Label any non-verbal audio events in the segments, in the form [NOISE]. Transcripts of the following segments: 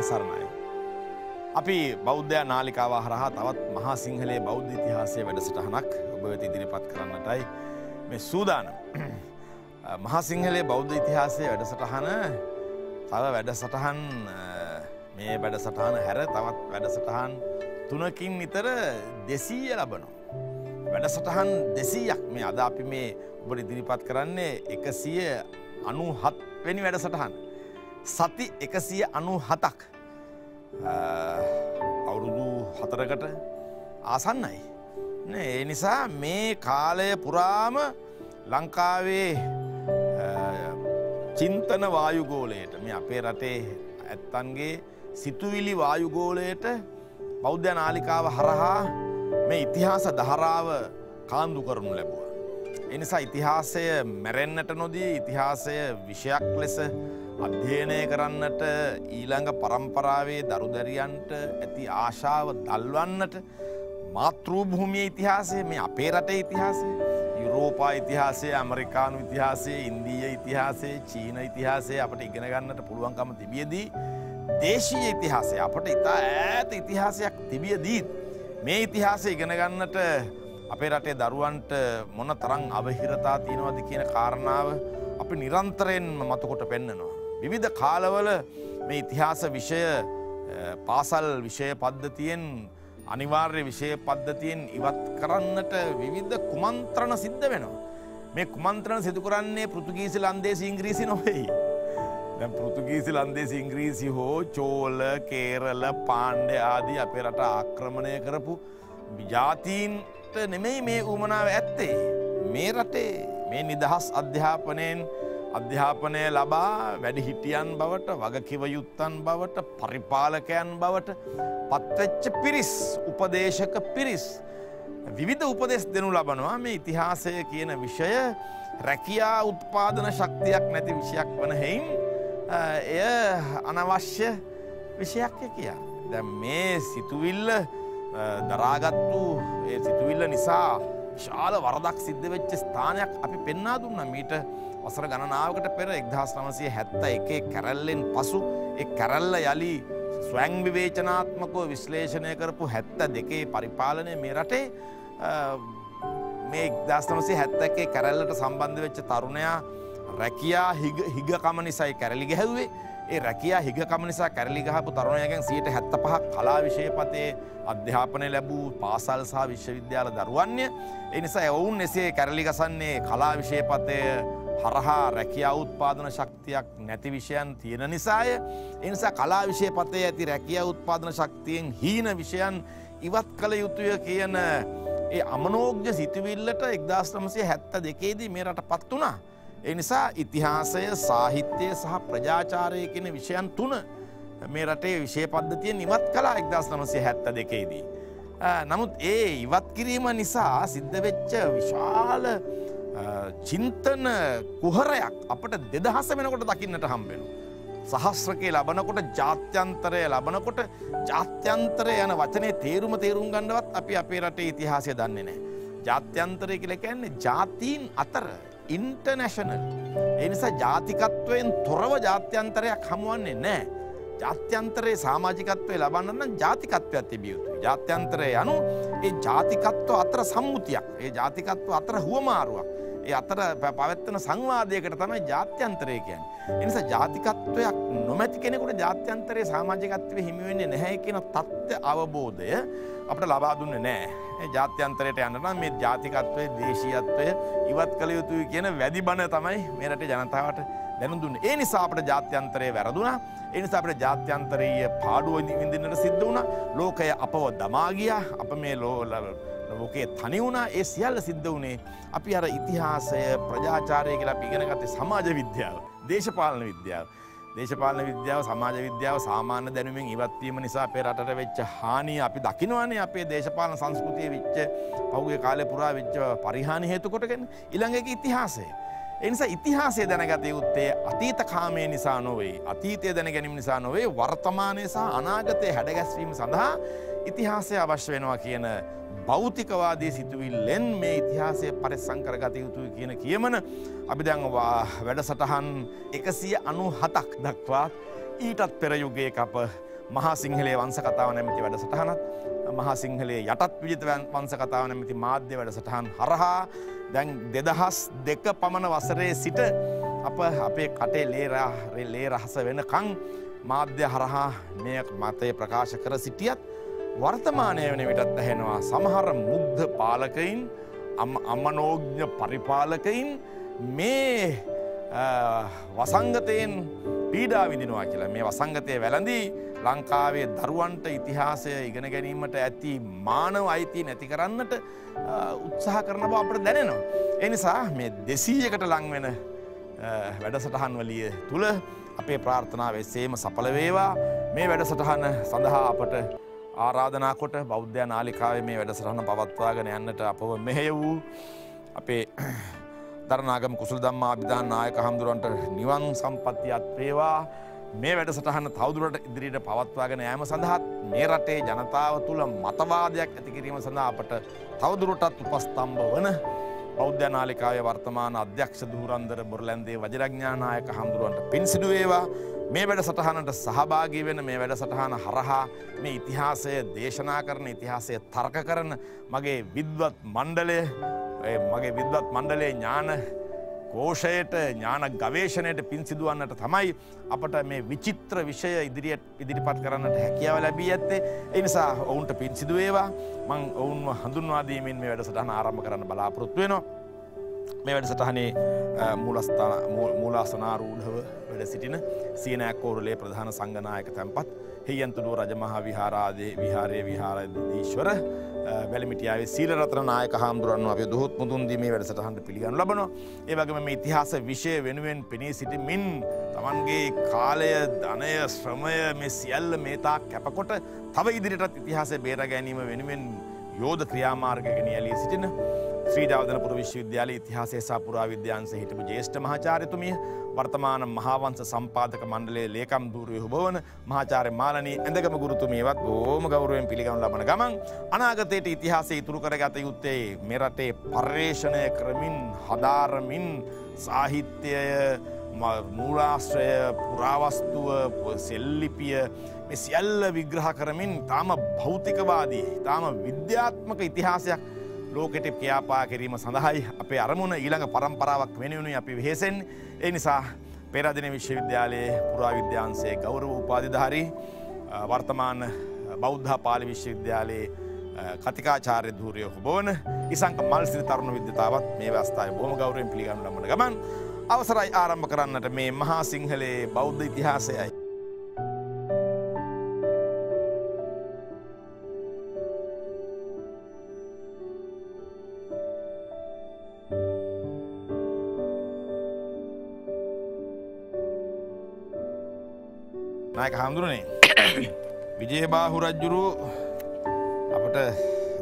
තෙරුවන් සරණයි. අපි බෞද්ධයා නාලිකාව හරහා තවත් මහා සිංහලයේ බෞද්ධ ඉතිහාසය වැඩසටහනක් ඔබවෙත ඉදිරිපත් කරන්නටයි මේ සූදානම්. මහා සිංහලයේ බෞද්ධ ඉතිහාසය වැඩසටහන තව වැඩසටහන් මේ වැඩසටහන හැර තවත් වැඩසටහන් තුනකින් විතර දෙසීය ලබනවා. වැඩසටහන් දෙසීයක් මේ අද අපි මේ ඔබට ඉදිරිපත් කරන්නේ එකසිය අනු හත්වැනි වැඩසටහන්. සති එකසිය අනු හතක් අවුරුදු හතරකට ආසන්නයි. ඒ නිසා මේ කාලය පුරාම ලංකාවේ චින්තන වායුගෝලයට මේ අපේ රටේ ඇත්තන්ගේ සිතුවිලි වායුගෝලයට බෞද්ධ නාලිකාව හරහා මේ ඉතිහාස ධරාව කාන්දු කරනු ලැබුව. එනිසා ඉතිහාසය මැරෙන්න්නට නොදී ඉතිහාසය විෂයක් ලෙස අධ්‍යයනය කරන්නට ඊළඟ පරම්පරාවේ දරුදැරියන්ට ඇති ආශාව දල්වන්නට මාතෘභූමිය ඉතිහාසය මේ අපේ රටේ ඉතිහාසය යුරෝපා ඉතිහාසය ඇමරිකානු ඉතිහාසය ඉන්දීය ඉතිහාසේ චීන ඉතිහාසය අපට ඉගෙනගන්නට පුළුවන්කම තිබියදී දේශීය ඉතිහාසය අපට ඉතා ඈත ඉතිහාසයක් තිබියදීත් මේ ඉතිහාසය ඉගෙනගන්නට අපේ රටේ දරුවන්ට මොන තරං අවහිරතා තියෙනවද කියන කාරණාව අපි නිරන්තරයෙන්ම මතකොට පෙන්න්නනවා. විවිධ කාලවල මේ ඉතිහාස විෂය පාසල් විෂය පද්ධතියෙන් අනිවාර්ය විෂය පද්ධතියෙන් ඉවත් කරන්නට විවිධ කුමන්ත්‍රණ සිද්ධ වෙනවා. මේ කුමන්ත්‍රණ සිදු කරන්නේ පෘතුගීසි ලන්දේසි ඉංග්‍රීසි නොවෙයි. දැන් පෘතුගීසි ලන්දේසි ඉංග්‍රීසි හෝ චෝල, කේරළ, පාණ්ඩ ආදී අපේ රට ආක්‍රමණය කරපු ජාතීන්ට නෙමෙයි මේ උමනාව ඇත්තේ. මේ රටේ මේ නිදහස් අධ්‍යාපනයෙන් අධ්‍යාපනය ලබා වැඩි හිටියන් බවට වගකිවයුත්තන් බවට පරිපාලකයන් බවට පත්වෙච්ච පිරිස් උපදේශක පිරිස්. විවිධ උපදෙස් දෙනු ලබනවා මේ ඉතිහාසය කියන විෂය රැකියා උත්පාදන ශක්තියක් නැති විෂයක් වන හෙයින් එය අනවශ්‍ය විෂයක්ය කියා. දැ මේ සිතුවිල්ල දරාගත් වූ ඒ සිතුවිල්ල නිසා ශාල වරදක් සිද්ධ වෙච්ච ස්ථානයක් අපි පෙන්නා දුන්න මීට වසර ගණනාවකට පෙර 1971 කැරැල්ලෙන් පසු ඒ කැරැල්ල යලි ස්වයං විවේචනාත්මකව විශ්ලේෂණය කරපු 72 පරිපාලනය මේ රටේ මේ 1971 කැරැල්ලට සම්බන්ධ වෙච්ච තරුණයා රැකියා හිගකම නිසායි කැරලි ගැහුවේ ඒ රැකියා හිගකම නිසා කැරලි ගහපු තරුණයගෙන් 75ක් කලා විෂයපතේ අධ්‍යාපනය ලැබූ පාසල් සහ විශ්වවිද්‍යාල දරුවන්ය ඒ නිසා ඔවුන් එසේ කැරලි ගසන්නේ කලා විෂයපතේ හරහා රැකියා උත්පාදන ශක්තියක් නැති විෂයන් තියෙන නිසාය. එනිසා කලා විෂය පතේ ඇති රැකියා උත්පාදන ශක්තියෙන් හීන විෂයන් ඉවත් කළ යුතුය කියන ඒ අමනෝග්‍ය සිතිවිල්ලට එක්දාශ්‍රමසය හැත්ත දෙකේදී මේ රට පත් වනා. එනිසා ඉතිහාසය සාහිත්‍යය සහ ප්‍රජාචාරය කෙන විෂයන් තුන මේ රටේ විෂය පද්ධතිය නිවත් කලා එක්දාශ්‍රමසය හැත්ත දෙකේදී. නමුත් ඒ ඉවත් කිරීම නිසා සිද්ධවෙච්ච විශාල චින්තන කුහරයක් අපට දෙදහස වෙනකොට දකින්නට හම්බෙන. සහස්්‍රකේ ලබනකොට ජාත්‍යන්තරය ලබනකොට ජාත්‍යන්තරය යන වචනේ තේරුම තේරුම් ගන්නවත් අපි අපේ රටේ ඉතිහාසය දන්නේ නෑ. ජාත්‍යන්තරය කියල කැන්නේ ජාතීන් අතර ඉන්ටනැෂනල්. එනිසා ජාතිකත්වයෙන් තොරව ජාත්‍යන්තරයක් හමුවන්නේ නෑ. ජාත්‍යන්තරයේ සාමාජිකත්වය ලබන්නන්න ජාතිකත්වයක් තිබියයුතු. ජාත්‍යන්තරය යනු ඒ ජාතිකත්ව අතර සම්මුතියක් ඒ ජාතිකත්ව අතර හුවමාරුවක්. ඒ අතර පවත්වන සංවාදයකට තමයි ජාත්‍යන්තරය කියන්නේ. ඒ නිසා ජාතිකත්වයක් නොමැති කෙනෙකුට ජාත්‍යන්තරයේ සමාජිකත්වයේ හිමි වෙන්නේ නැහැ කියන தත්ත්ව අවබෝධය අපිට ලබා දුන්නේ නැහැ. ඒ ජාත්‍යන්තරයට යන්න නම් මේ ජාතිකත්වයේ දේශීයත්වය ඉවත් කළ යුතුයි කියන වැදි බණ තමයි මේ රටේ ජනතාවට දැනුම් දුන්නේ. ඒ නිසා අපිට ජාත්‍යන්තරය වැරදුනා. ඒ නිසා අපිට ජාත්‍යන්තරීය පාඩුව විඳින්නට සිද්ධ වුණා. ලෝකය අපව දමා ගියා. අප මේ ලෝකයේ තනි වුණා ඒ සියල්ල සිද්ධ වුණේ අපි අර ඉතිහාසය ප්‍රජාචාරය කියලා අපි ඉගෙන ගත්තේ සමාජ විද්‍යාව දේශපාලන විද්‍යාව දේශපාලන විද්‍යාව සමාජ විද්‍යාව සාමාන්‍ය දැනුමෙන් ඉවත්වීම නිසා අපේ රටට වෙච්ච හානිය අපි දකිනවනේ අපේ දේශපාලන සංස්කෘතිය වෙච්ච පහුගිය කාලේ පුරා වෙච්ච පරිහානි හේතු කොටගෙන ඊළඟ එක ඉතිහාසය. ඒ නිසා ඉතිහාසය දැනගත යුත්තේ අතීත කාමයේ නිසා නොවේ අතීතය දැන ගැනීම නිසා නොවේ වර්තමානයේ සහ අනාගතයේ හැඩගැස්වීම සඳහා ඉතිහාසය අවශ්‍ය වෙනවා කියන භෞතිකවාදී සිතුවිල්ලෙන් මේ ඉතිහාසය පරිස්සම් කරගත යුතුයි කියන කියමන අපි දැන් වැඩසටහන් 197ක් දක්වා ඊටත් පෙර යුගයක අප මහා සිංහලයේ වංශ කතාව නැමැති වැඩසටහනත් මහා සිංහලයේ යටත් විජිත වංශ කතාව නැමැති මාධ්‍ය වැඩසටහන් හරහා දැන් 2002 පමණ වසරේ සිට අප අපේ කටේ ලේ ලේ රහස වෙනකන් මාධ්‍ය හරහා මේ මතය ප්‍රකාශ කර සිටියත් වර්තමානය වන විටත් ඇහෙනවා සමහර මුද්ද පාලකයින් අමනෝග්ඥ පරිපාලකයින් මේ වසංගතයෙන් පීඩා විඳිනවා කියලා මේ වසංගතය වැළඳී ලංකාවේ දරුවන්ට ඉතිහාසය ඉගෙන ගැනීමට ඇති මානව අයිති නැති කරන්නට උත්සාහ කරන බව අපට දැනෙනවා. එනිසා මේ දෙසීයකට ලංවෙන වැඩසටහන්වලිය තුළ අපේ ප්‍රාර්ථනාව එසේම සඵල වේවා මේ වැඩසටහන සඳහා අපට ආරාධනාකොට බෞද්ධ නාලිකාවේ මේ වැඩසරහන පවත්වාගෙන යන්නට අපව මෙහෙය වූ අපේ දරනාගම කුසල් දම්මා අභිධාන නායක හමුදුරන්ට නිවන් සම්පත්තියත් වේවා මේ වැඩසටහන තවදුරට ඉදිරියට පවත්වාගෙන යෑම සඳහාත් මේ රටේ ජනතාව තුළ මතවාදයක් ඇතිකිරීම සඳහා අපට තවදුරටත් උපස්තම්භ වන බෞද්ධ නාලිකාවේ වර්තමාන අධ්‍යක්ෂ දුරන්දර බොරලන්දේ වජරඥානායක හඳුරුවන්ට පින්සිදුවේවා මේ වැඩසටහනට සහභාගී වෙන මේ වැඩසටහන හරහා මේ ඉතිහාසය දේශනා කරන ඉතිහාසය තර්ක කරන මගේ විද්වත් මණ්ඩලය මගේ විද්වත් මණ්ඩලේ ඥාන කෝෂයට ඥාන ගවේෂණයට පින් සිදුවන්නට තමයි අපට මේ විචිත්‍ර විෂය ඉදිරියට ඉදිරිපත් කරන්නට හැකියාව ලැබී ඇත්තේ. ඒ නිසා ඔවුන්ට පින් සිදුවේවා. මම ඔවුන්ව හඳුන්වා දීමෙන් මේ වැඩසටහන ආරම්භ කරන්න බලාපොරොත්තු වෙනවා. මේ වැඩසටහනේ මූලස්ථාන මූලාසනාරූඪව වැඩ සිටින සීනෑකෝරළේ ප්‍රධාන සංඝනායක තැන්පත් හෙයන්තුඩුව රජමහා විහාරාදේ විහාරයේ විහාරාධීශවර වැලිමිටියාවේ සීලරත්න නායක හාමුදුරන්ව අපි දුහොත් මුදුන් දීමේ වැඩසටහනට පිළිගනු ලබනවා. ඒ වගේම මේ ඉතිහාස විෂය වෙනුවෙන් පෙනී සිටිමින් Tamanගේ කාලය, ධනය, ශ්‍රමය මේ සියල්ල මේ තාක් කැපකොට තව ඉදිරියටත් ඉතිහාසය බේර ගැනීම වෙනුවෙන් යෝධ ක්‍රියාමාර්ගයක නියැලී සිටින ශ්‍රීධාවදනපුර විශ්වවිද්‍යාලයේ ඉතිහාසය සහ පුරාවිද්‍යාංශයේ හිටපු ජ්‍යෙෂ්ඨ මහාචාර්යතුමිය වර්තමාන මහාවංශ සම්පාදක මණ්ඩලයේ ලේකම් ධූරය හොබවන මහාචාර්ය මාලනී ඇඳගම ගුරුතුමියවත් බොහොම ගෞරවයෙන් පිළිගනු ලබන ගමන් අනාගතයට ඉතිහාසය ඉතුරු කරගත යුත්තේ මෙරටේ පර්යේෂණය කරමින් හදාරමින් සාහිත්‍යය මූලාශ්‍රය පුරාවස්තුව සෙල්ලිපිය මෙ සියල්ල විග්‍රහ කරමින් තාම භෞතිකවාදී තාම විද්‍යාත්මක ඉතිහාසයක් ලෝකෙට ක්‍රියාපා කිරීම සඳහායි අපේ අරමුණ ඊළඟ පරම්පරාවක් වෙනුණු අපි වෙහෙසෙන් ඒ නිසා පෙරදින විශ්වවිද්‍යාලයේ පුරාවිද්‍යාන්සේ ගෞරව උපාධිධාරී වර්තමාන බෞද්ධ පාලි විශ්වවිද්‍යාලයේ කතිකාචාර්ය ධූරය හොබවන ඉසංක මල්සිරි තරුණ විද්‍යතාවත් මේ අවස්ථාවේ බොහොම ගෞරවයෙන් පිළිගනු ලබන ගමන් අවසරයි ආරම්භ කරන්නට මේ මහා සිංහලයේ බෞද්ධ ඉතිහාසයයි නායක හාමුදුරනේ [COUGHS] විජයබාහු රජ්ජුරුව අපට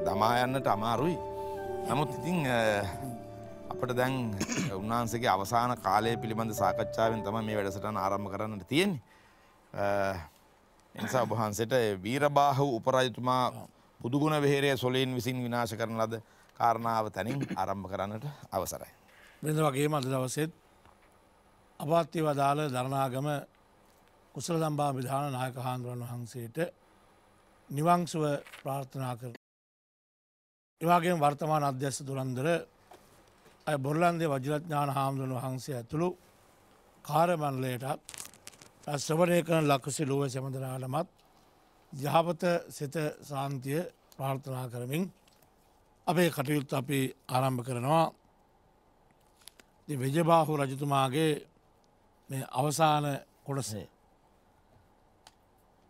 දමා යන්නට අමාරුයි. නමුත් ඉතින් අපට දැන් උන්වහන්සේගේ අවසාන කාලය පිළිබඳ සාකච්ඡාවෙන් තමයි මේ වැඩසටහන ආරම්භ කරන්නට තියෙන්නේ. එනිසා ඔබ වහන්සේට වීරබාහු උපරජතුමා පුදුගුණ වෙහෙරේ සොලෙන් විසින් විනාශ කරන ලද කාරණාව තනින් [COUGHS] ආරම්භ කරන්නට අවසරයි. වෙනද වගේම අද දවසෙත් අපාත්‍ය වදාළ දරණාගම කුසල දම්බා විධාන නායක හාන්දුරන් වහන්සේට නිවංසුව ප්‍රාර්ථනා කර. එවාගේ වර්තමාන අධ්‍යස්ස තුළන්දර ඇය බොරලන්දේ වජිරඥාන හාමුදුරන් වහන්සේ ඇතුළු කාරමන්ලයටත් ශ්‍රවණය කරන ලක්කුසි ලුව සැමඳනාලමත් යහපත සිත සාන්තිය ප්‍රාර්ථනා කරමින් අපේ කටයුත්ත අපි ආරම්භ කරනවා වෙජබාහු රජතුමාගේ මේ අවසාන කොටසේ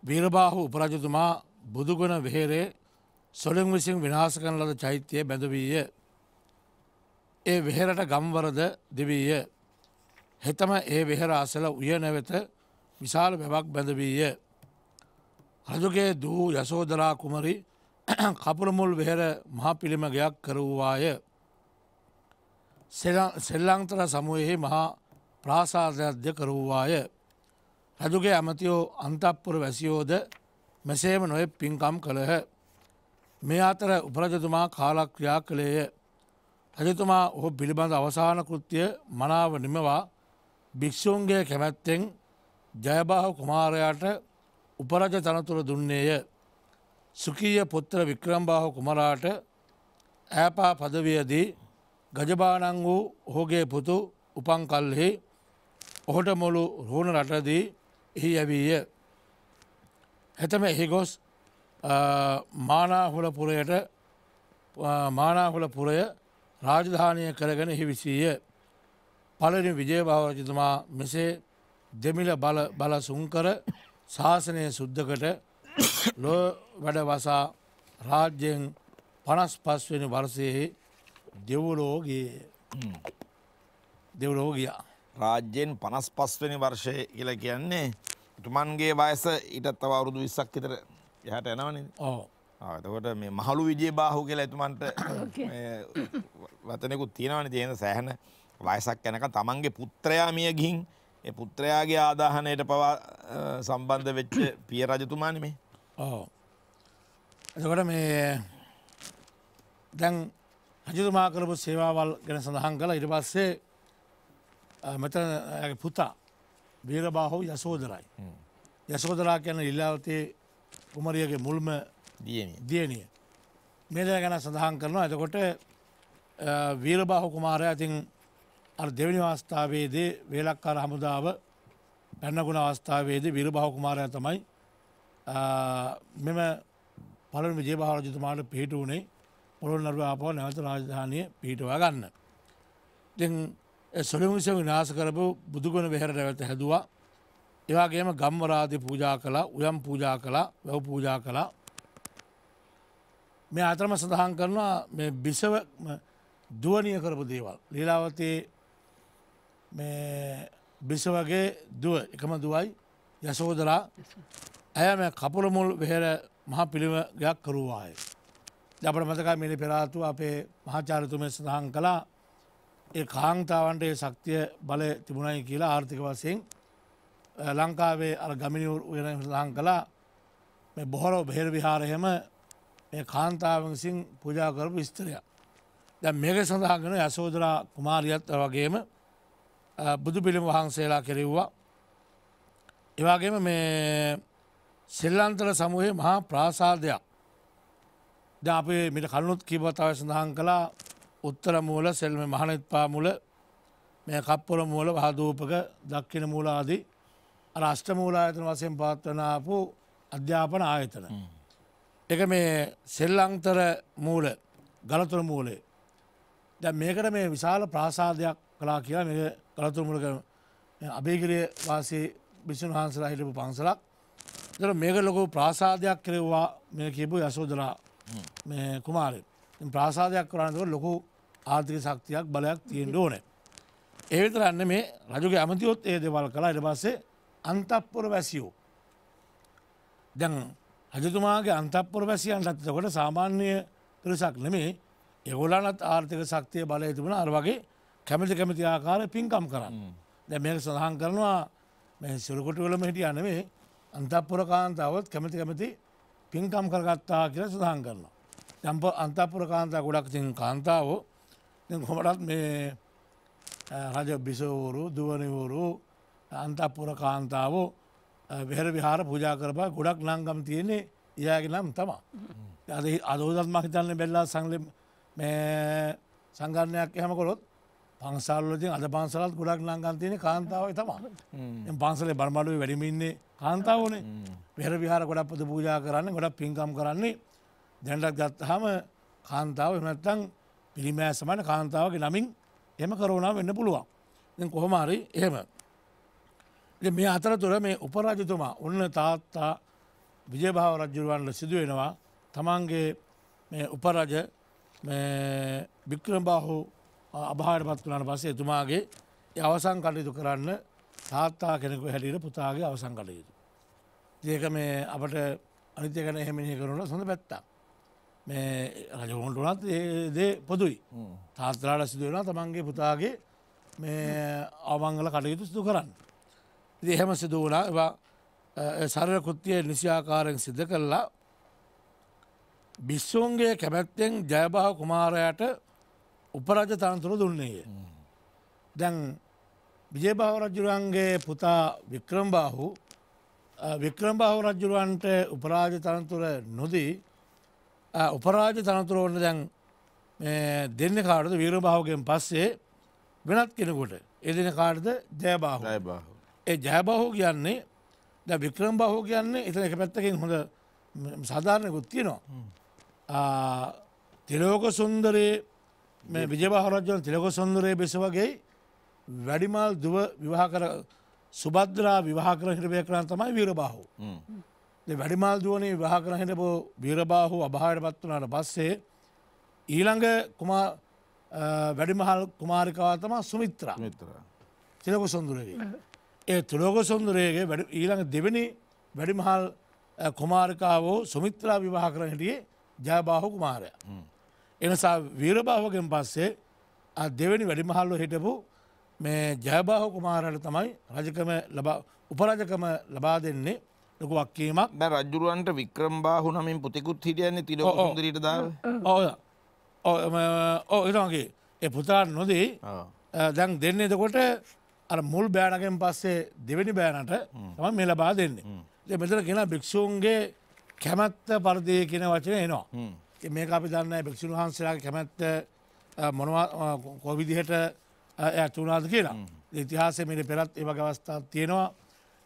වීරබාහු උපරජතුමා බුදුගුණ වෙහෙරේ සොලින් විසින් විනාස කරන ලද චෛත්‍යය බැඳවීය. ඒ වෙහෙරට ගම්වරද දෙවීය. හෙතම ඒ වෙහෙර අසල උය නැවෙත විශාල බැවක් බැඳවීය. රජුගේ දූ යසෝදරා කුමරි [CLEARS THROAT] කපුරමුල් වෙහෙර මහා පිළිමගයක් කරවූවාය. සෙල්ලංතර සමුයෙහි මහා ප්‍රාසාධයක්ද කරවූවාය. රජුගේ ඇමතියෝ අන්තපපුර වැසියෝද මෙසේම නොය පින්කම් කළහ. මේ අතර උපරජතුමා කාලක්‍රියා කළේය. රජතුමා ඔහු පිළිබඳ අවසාන කෘත්‍යය මනාව නිමවා භික්‍ෂූන්ගේ කැමැත්තෙන් ජයබාහ කුමාරයාට උපරජ තනතුර දුන්නේය. සුකීය පුත්‍ර වික්‍රම්බාහ කුමරාට ඇපා පදවියදී ගජබානං වූ ඔහුගේ පුතු උපන් කල්හි ඔහොට මුළු රෝණ රටදී එහි ඇවීය. හෙතම එහි ගොස් මානාහුල පුරයට මානාහුල පුරය රාජධානය කරගෙන එහි විසීය. පලනි විජය භාවරජතුමා මෙසේ දෙමිල බල සුංකර ශාසනය සුද්ධකට ලෝ වැඩ වසා රාජ්‍යයෙන් පනස් පස්වෙන වර්සයෙහි දෙවුලෝගේ දෙවුලෝගයා. රාජ්‍යයෙන් පනස් පස්වනි වර්ෂය කියල කියන්නේ තුමන්ගේ වයස ඊටත් තව අවුරුදු 20ක් විතර එහාට යනවනේ. ඔව්. ආ එතකොට මේ මහලු විජේ බාහු කියලා එතුමන්ට මේ වතනෙකුත් තියෙනවනේ තියෙන සෑහන වයසක් යනකම් තමන්ගේ පුත්‍රයා මිය ගිහින් ඒ පුත්‍රයාගේ ආදාහනයට පවා සම්බන්ධ වෙච්ච පිය රජතුමානේ මේ. ඔව්. එතකොට මේ දැන් රජතුමා කරපු සේවාවල් ගැන සඳහන් කළා ඊට පස්සේ මෙතන පුතා වේරබාහෝ යසෝදරයි. යසෝදරා කියන ඉල්ලාවතේ කුමරියගේ මුල්ම දියණිය. මේද ගැන සඳහන් කරනවා ඇතකොට වීරබාහු කුමාරය ඇතින් අර දෙවනි අවස්ථාවේදේ වේලක්කාර හමුදාව පැන්නගුණ අවස්ථාවේදී වීරබාහු කුමාරය තමයි මෙම පලන විජේභාරජතුමාට පිහිට වුණේ පොළොන්නරුව ආපව නැවත රාජධානය පිහිටවා ගන්න. දෙන් සොලිමුනිස විනාස කරපු බුදුගුණ වෙහරට වැත හැදවා. ඒවාගේම ගම්වරාධි පූජා කලා උයම් පූජා කලා වැව් පූජා කලා. මේ අතරම සඳහන් කරනවා මේ බිසව දුවනිය කරපු දේවල්. ලීලාවතේ බිසවගේ දුව එකම දුවයි යසෝදරා ඇය මේ කපුරමුල් වෙහෙර මහ පිළිමගයක් කරුවාය. අපට මතකයි මිනි පෙරාතු අපේ මහාචාරතුමය සඳහන් කලා ඒ කාන්තාවන්ට ඒ ශක්තිය බලය තිබුණයි කියලා ආර්ථික වසයෙන් ලංකාවේ අර ගමිනිවරෙන ලාං කලා මේ බොහොරෝ බෙහෙර විහාරහෙම මේ කාන්තාවන් විසින් පූජා කරපු ස්ත්‍රයක්. දැ මේක සඳහාගෙන යසෝදරා කුමාරියත් වගේම බුදු පිළිම වහන්සේලා කෙරෙව්වා. එවාගේම මේ සෙල්ලන්තර සමූහේ මහා ප්‍රාසාදයක් ද අපේ මිට කලුත් කිවතාව සඳහන් කලා උත්තර මූල සෙල්ම මහනෙත්පා මුල මේ කප්පොල මූල වහදූපක දක්කින මූලාදී රාෂ්ට මූලායතන වසයෙන් පාත්වනාපු අධ්‍යාපන ආයතන. එක මේ සෙල්ලංතර මූල ගලතුර මූලේ. දැ මේකට මේ විශාල ප්‍රාසාධයක් කලා කියලා මේ ගලතුර මූලක අභේගිරිය වාසී භිෂන් වහන්සලා හිටපු පන්සලක් දර මේක ලොකු ප්‍රාසාධයක් කෙරෙව්වා මේ කියපු යසෝදරා කුමාරය ප්‍රාසාධයක් කරන්නක ලොකු ආර්ථික ශක්තියක් බලයක් තියෙන්ට ඕන. ඒවිතරන්න මේ රජුගේ ඇමතියොත් ඒ දෙවල් කලා එට පස්සේ අන්තප්පොර වැසියෝ. දැන් රජතුමාගේ අන්තපොර වැසියන් රත්තකොට සාමාන්‍ය පිරිසක් නෙමේ එගොලනත් ආර්ථික ශක්තිය බලය තිබුණ අර වගේ කැමති කැමති ආකාර පින්කම් කරන්න. දැ මේක සඳහන් කරනවා මෙ සිරකොටවලම හිටිය අනවේ අන්තපපුර කාන්තාවත් කැමති කැමති පින්කම් කරගත්තා කියල සඳහන් කරනවා. දැම්ප අන්තපපුර කාන්තා ගොඩක් තින් කාන්තාවෝ දැන් කොමටත් මේ රජ බිසවෝරු දුවනවෝරු අන්තපුර කාන්තාවෝ වෙහර විහාර පූජා කරපා ගොඩක් නංගම් තියෙන්නේ ඒයාගේ නම් තමා. අද අදෝදත් මහිතන්න බෙල්ලා සංල සංගරණයක් එහම කොළොත් පංසල්ලතින් අද පන්සලත් ගොඩක් නංගම් තියෙන කාන්තාවයි තමා. පන්සලේ බර්මඩුව වැඩිමින්නේ කාන්තාවනේ වෙහර විහාර ගොඩක් පද පූජා කරන්න ගොඩක් පින්කම් කරන්නේ දැනටත් ගත්තහම කාන්තාව එනත්තන් පිරිමෑ සමන කාන්තාවගේ නමින් එම කරෝනා වෙන්න පුළුවන් කොහොමහරි එහෙම මේ අතර තුර මේ උපරාජතුමා ඔන්න තාත්තා විජභාව රජ්ජුරුවන්ට සිදුවෙනවා තමන්ගේ උපරජ බික්‍රම්බාහු අභාර පත් කරන පස්සේ එතුමාගේ අවසං කටයුතු කරන්න තාත්තා කෙනෙකු හැටියට පුතාගේ අවසං කටයුතු. ඒක මේ අපට අනිත්‍ය ගැන එහෙමනය කරුණට සොඳ පැත්තා. මේ රජවුන්ට වනත් දේ පොදුයි තාත්තරාට සිදුවෙන තමන්ගේ පුතාගේ මේ අවංගල කටයුතු සිදු කරන්න. ඉති එහෙම සිදුවන සරර කෘතිය නිසියාකාරෙන් සිද්ධ කරලා බිස්සුන්ගේ කැමැත්තෙන් ජයභාව කුමාරයට උපරජ තනතුර දුන්නේය. දැන් විජේභාව රජුරන්ගේ පුතා වික්‍රම්බාහු වික්‍රම්භාව රජුරුවන්ට උපරාජ තනතුර නොදී උපරාජ තනතුර ඕන්න දැන් දෙන්න කාටද වීරභාවගෙන් පස්සේ වෙනත් කෙනකොට එදෙන කාටද ජයබාහ ඒ ජයබාහෝ කියන්නේ ද වික්‍රම් බහෝ කියන්නේ එතන එක පැත්තකින් හොඳ සාධාරණයකුත් තියෙනවා තිලෝක සුන්දරයේ මේ විජභාරජන තිලක සොන්දරය බෙස වගේ වැඩිමල් දුව විවාහ කර සුබද්‍රා විවාහ කර හිරවය කරන් තමයි වීරබාහෝ වැඩිමල් දුවනේ විවාහ කරන හිටපු වීරබාහු අභාවයට පත් වුණාට පස්සේ ඊළඟ කුමා වැඩිමහල් කුමාරිකාව තමයි සුමිත්‍රා. සුමිත්‍රා. තිලක සොඳුරේගේ. ඒ තිලක සොඳුරේගේ ඊළඟ දෙවෙනි වැඩිමහල් කුමාරිකාව සුමිත්‍රා විවාහ කරන හිටියේ ජයබාහු කුමාරයා. එනිසා වීරබාහුගෙන් පස්සේ දෙවෙනි වැඩිමහල්ව හිටපු මේ ජයබාහු කුමාරයාට තමයි රජකම ලබා උපරාජකම ලබා දෙන්නේ ලොක වක්කීමක් බැ රජ්ජුරුවන්ට වික්‍රම් බාහු නමින් පුතිකුත් හිටියන්නේ තිල ොදරට ද ඕ එටගේ ඒ පුතා නොදී දැන් දෙන්නේ එතකොට අර මුල් බෑනකෙන් පස්සේ දෙවැනි බෑනට තම මෙල බා දෙන්නේ මෙතර කෙන භික්‍ෂූන්ගේ කැමැත්ත පරදය කියෙන වචන එනවා මේ අපි දන්න භික්ෂූන් වහන්සේලා කැමැත්ත මොනවා කොවිදිහට ඇතුනාද කියලා ඉතිහාසය මිට පෙරත් ඒවගේ අවස්ථාව තියෙනවා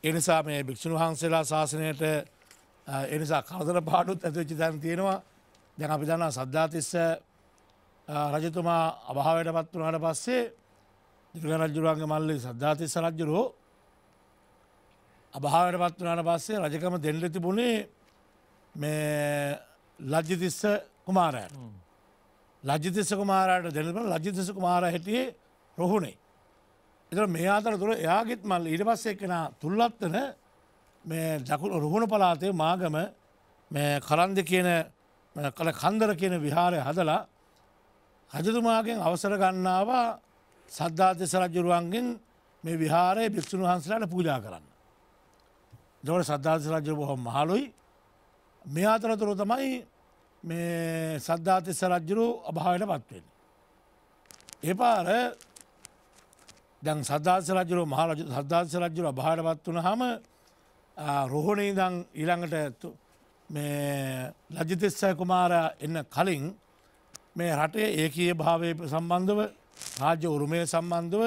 එනිසා මේ භික්ෂණ වහන්සේලා ශාසනයට එනිසා කරදර පාඩුත් ඇතුවෙච්චි තැන් තියෙනවා දැන් අපි දන්නා සද්ධාතිස්ස රජතුමා අභාවයට පත් වුණාට පස්සේ දුර්ග රජුරුවන්ගේ මල්ලි සද්ධාතිස්ස රජුරෝ අභාවයට පත් වනාට පස්සේ රජකම දෙන්නල තිබුණේ මේ ලජ්ජතිස්ස කුමාරයට ලජ්ජතිස්ස කුමාරයට දෙනම ලජ්ජතිස්ස කුමාර හිටියේ රොහුණේ එතර මේ අතර තුර එයාගෙත් මල් ඊට පස්සේ කෙන තුල්ලත්තන මේ දකුණ රුහුණ පලාතේ මාගම මේ කරන්ද කියන කළ කන්දර කියන විහාරය හදලා රජතුමාගෙන් අවසර ගන්නවා සද්ධාතිස රජුරුවන්ගෙන් මේ විහාරය භික්ෂුන් වහන්සලාට පූජා කරන්න. දොට සද්ධාතිස රජු බොහොම මහලුයි මේ අතරතුර තමයි මේ සද්ධාතිස්ස රජ්ජුරු අභාවට පත්වෙන්. එපාර දැන් සදදාස රජුරු මහල සදදාස රජුර භාරවත් වුණ හම රොහොණේදං ඊළඟට ලජිතෙස්සය කුමාර එන්න කලින් මේ රටේ ඒකයේ භාවය සම්බන්ධව රාජ්‍ය උරුමය සම්බන්ධව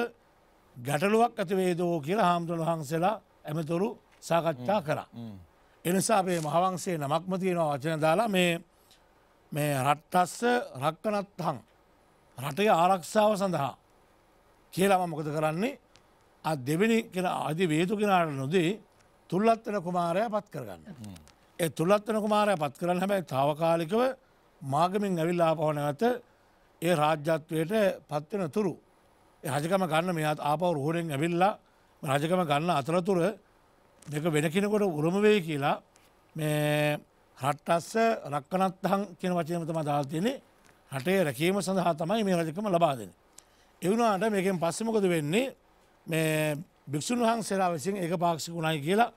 ගැටලුවක් ඇතිවේදෝ කියලා හාමුදුරන් වහන්සේලා ඇමතුරු සාකච්ඡා කරා. එනිසා අපේ මහවන්සේ නමක්ම තියෙනවා වචන දාලා මේ මේ රට්ටස්ස රක්කනත්හං රටේ ආරක්ෂාව සඳහා කියලාම මොකද කරන්නේ අ දෙවෙනි කෙන අධි වේතු කෙනාට නොදී තුල්ලත්වන කුමාරය පත් කරගන්න. ඒ තුල්ලත්වන කුමාරය පත් කරන්න හැබැයි තාවකාලිකව මාගමින් ඇවිල්ලා පවන ඇත ඒ රාජ්‍යත්වයට පත්වෙන තුරු. රජකම ගන්න මෙයාත් ආපව රහුරෙන් ඇවිල්ලා රජකම ගන්න අතරතුර දෙක වෙන කෙනකොට උරම වේ කියලා මේ රට්ටස්ස රක්කනත්තහන් කියන වචනම තම දාල් තියෙන්නේ රටේ රැකීම සඳහා තමයි මේ රජකම ලබා දෙන්නේ. එවුණට මේකෙන් පස්සමකොද වෙන්නේ මේ භික්‍ෂූන් වහන්සේලා විසින් ඒ පාක්ෂි වුණයි කියලා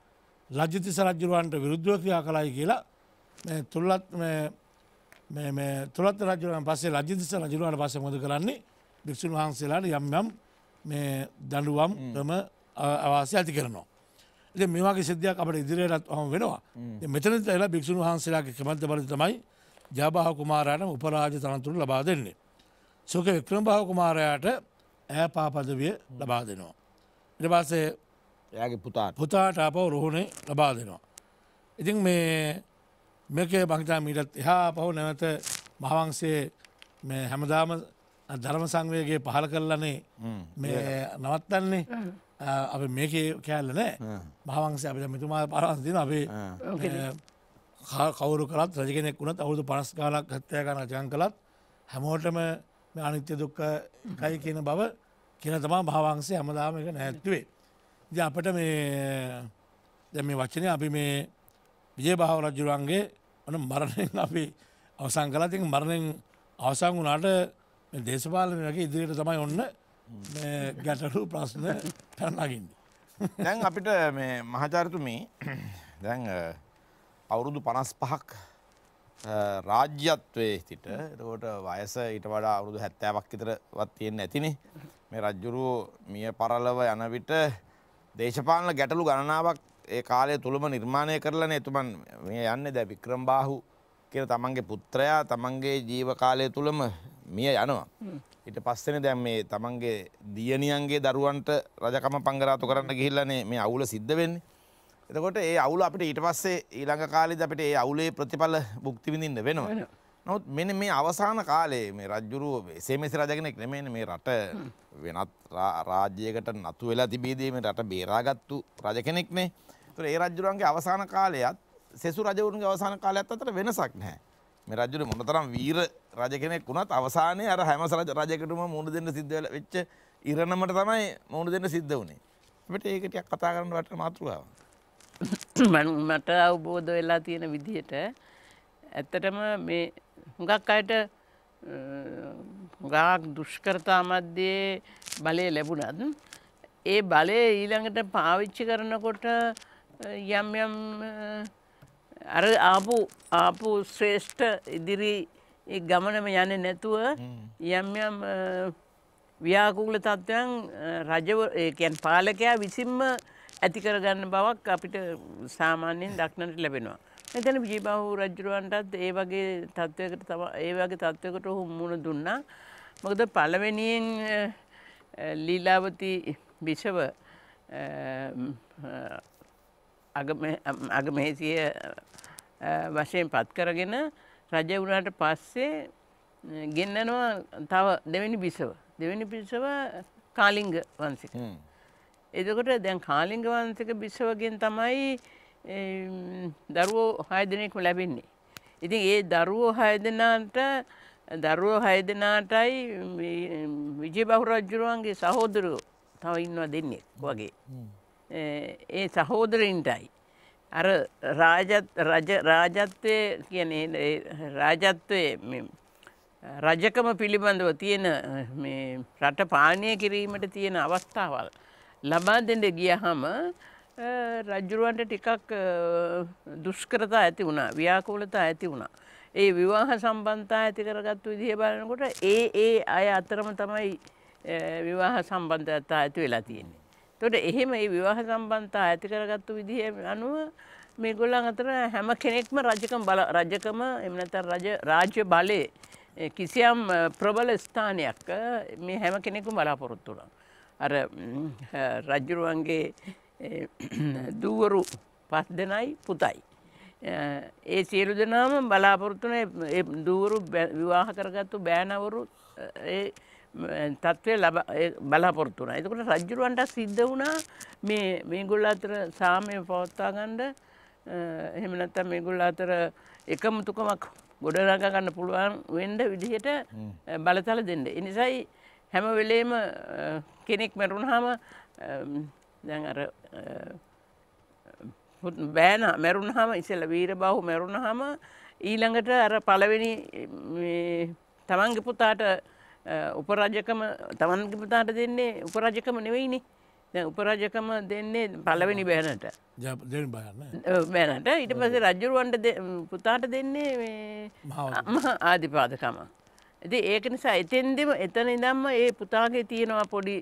ලජ්ජතිස රජ්ජුරුවන්ට විරුද්ධව ක්‍රියා කළයි කියලා තුල්ලත් තුළත් රජුරන් පස්සේ ලජ්ජතිස රජුරුවන්ට පස්සේ මොද කරන්නේ භික්‍ෂූන් වහන්සේලාට යම් යම් මේ දඩුවම් ක්‍රම අවාසය ඇති කරනවා. ඉති මේවාගේ සිද්ධයක් අපට ඉදිරියටත් හම වෙනවා මෙතනත එලා භික්‍ෂූන් වහන්සේලාගේ කමන්ත බල තමයි ජාබාහ කුමාරයටම උපරාජ තනතුරු ලබා දෙන්නේ. සුක වික්‍රම භාව කුමාරයාට ඇය පාපදවිය ලබා දෙනවා. ඉට පස්සේ එයාගේ පුතා පුතාට අපව රුහුණේ ලබා දෙනවා. ඉතින් මේ මේකේ බංතා මීටත් එහා පහු නැවත මහවන්සේ මේ හැමදාම ධර්ම සංවයගේ පහල කරලනේ මේ නවත්තන්නේ අප මේක කෑල්ල නෑ මහවන්සේ අපිට මෙතුමා පරන්සින අපේ කවරු කරත් රජගෙනෙක් වුණත් අවුදු පනස් කාලක් හත්තය කන ජං කලත් හැමෝටම මේ අනිත්‍ය දුක්ඛ එකයි කියන බව කියන තමා භාවංශය හැමදාම එක නැත්තුවේ. ඉතින් අපිට මේ දැන් මේ වචනේ අපි මේ විජේභාව රජුරන්ගේ ඔන මරණයෙන් අපි අවසන් කළා. ඉතින් මරණයෙන් අවසන් වුණාට මේ දේශපාලන වගේ ඉදිරියට තමයි ඔන්න ගැටලු ප්‍රශ්න පැනනගින්ද. දැන් අපිට මේ මහචාරතුමී දැන් අවුරුදු පනස් පහක් රාජ්‍යත්වයේ සිට එතකොට වයස ඊට වඩා අවුරුදු හැත්තෑවක් විතරවත් තියෙන්නේ නැතිනේ මේ රජ්ජුරුව මිය පරලව යන විට දේශපාලන ගැටලු ගණනාවක් ඒ කාලය තුළම නිර්මාණය කරලා එතුමන් මේ යන්නේ දැ වික්‍රම් බාහු කියල තමන්ගේ පුත්‍රයා තමන්ගේ ජීව කාලය තුළම මිය යනවා. ඊට පස්සෙන දැම් මේ තමන්ගේ දියනියන්ගේ දරුවන්ට රජකම පංගරාතු කරන්න ගිහිල්ලනේ මේ අවුල සිද්ධ වෙන්නේ එතකොට ඒ අවුල අපිට ඊට පස්සේ ඊළඟ කාලෙද අපිට ඒ අවුලේ ප්‍රතිඵල භුක්ති විඳින්න වෙනවා. නමුත් මෙන්න මේ අවසාන කාලේ මේ රජුරුව SMS රජ කෙනෙක් නෙමෙයිනේ මේ රට වෙනත් රාජ්‍යයකට නතු වෙලා තිබීදී මේ රට බේරාගත්තු රජ කෙනෙක්නේ. ඒතර ඒ රජුරුවන්ගේ අවසාන කාලයත් සෙසු රජවරුන්ගේ අවසාන කාලයත් අතර වෙනසක් නැහැ. මේ රජුරු මොනතරම් වීර රජ කෙනෙක් වුණත් අවසානයේ අර හැමස රජකටම මුහුණ දෙන්න සිද්ධ වෙච්ච ඉරණමට තමයි මුහුණ දෙන්න සිද්ධ වුණේ. අපිට ඒක ටිකක් කතා කරන්න වට මාතෘකාවක්. [LAUGHS] මට අවබෝධ වෙලා තියෙන විදිහට ඇත්තටම මේ හුඟක් අයට ගාක් දුෂ්කරතා මධ්‍යයේ බලය ලැබුණත් ඒ බලය ඊළඟට පාවිච්චි කරනකොට යම් යම් අර ආපු ආපු ශ්‍රේෂ්ඨ ඉදිරි ගමනම යන නැතුව යම් යම් ව්‍යාකූල තත්ත්වයන් රජ කියන් පාලකයා විසින්ම ඇති කරගන්න බවක් අපිට සාමාන්‍යයෙන් දක්නට ලැබෙනවා. මෙතන විජයබාහු රජුරවන්ටත් ඒ වගේ තත්ත්වයකට තම ඒ වගේ තත්ත්වයකට ඔහු මුහුණ දුන්නා. මොකද පළවෙනියෙන් ලීලාවති බිෂව අගමහේසිය වශයෙන් පත් කරගෙන රජ වුණාට පස්සේ ගෙන්නනවා තව දෙවැනි බිසව. දෙවැනි බිසව කාලිංග වන්සික. එදකොට දැන් කාලිංග වංශික බිෂවගෙන් තමයි දරුවෝ හය දෙනෙක්ම ලැබෙන්නේ. ඉතින් ඒ දරුවෝ හය දෙනාට දරුවෝ හය දෙනාටයි විජය බහු රජුරුවන්ගේ සහෝදරයෝ තව ඉන්නවා දෙන්නේ වගේ. ඒ සහෝදරින්ටයි. අර රාජත්වය කියන රාජත්වය රජකම පිළිබඳව තියෙන රට පානය කිරීමට තියෙන අවස්ථාවල්. ලබා දෙන්න ගියහම රජුරුවන්ට ටිකක් දුෂ්කරතා ඇති වුණා ව්‍යාකූලතා ඇති වුණා. ඒ විවාහ සම්බන්තා ඇති කරගත්තු විදිහ බලනකොට ඒ ඒ අය අතරම තමයි විවාහ සම්බන්ධතා ඇති වෙලා තියෙන්නේ. තොට එහෙම ඒ විවාහ සම්බන්තා ඇති කරගත්තු විදිහ අනුව මේගොල්ලන් අතර හැම කෙනෙක්ම රජකම බල රජකම එමනත රාජ්‍ය බලය කිසියම් ප්‍රබල ස්ථානයක් මේ හැම කෙනෙකු බලාපොරොත්තුරා. අර රජ්ජුරුවන්ගේ දූවරු පස් දෙනයි පුතයි. ඒ සියලු දෙනාම බලාපොරොත්තුන දූවරු විවාහ කරගත්තු බෑනවරු තත්ත්වය ලබ බලාපොරත්තුන එතකට රජ්ජුරුවන්ට සිද්ධ වුණා මේ මේගුල් අතර සාමය පවත්තා ගණ්ඩ එහෙමනත්තම් මේගුල් අතර එකමුතුකමක් ගොඩරග ගන්න පුළුවන් වෙන්ඩ විදිහට බලතල දෙන්න. එනිසයි හැම වෙලේම කෙනෙක් මැරුණහම දැන් අර බෑන මැරුණහම ඉසල වීර බහු මැරුණහම ඊළඟට අර පළවෙනි තමන්ගේ පුතාට උපරජකම තමන්ගේ පුතාට දෙන්නේ උපරජකම නෙවෙයිනේ දැන් උපරජකම දෙන්නේ පළවෙනි බෑනට බෑනට ඊට පස්සේ රජුරුවන්ට පුතාට දෙන්නේ ආධිපාදකම ඇති ඒක නිසා එතෙන්දම එතන ඉදම්ම ඒ පුතාගේ තියෙනවා පොඩි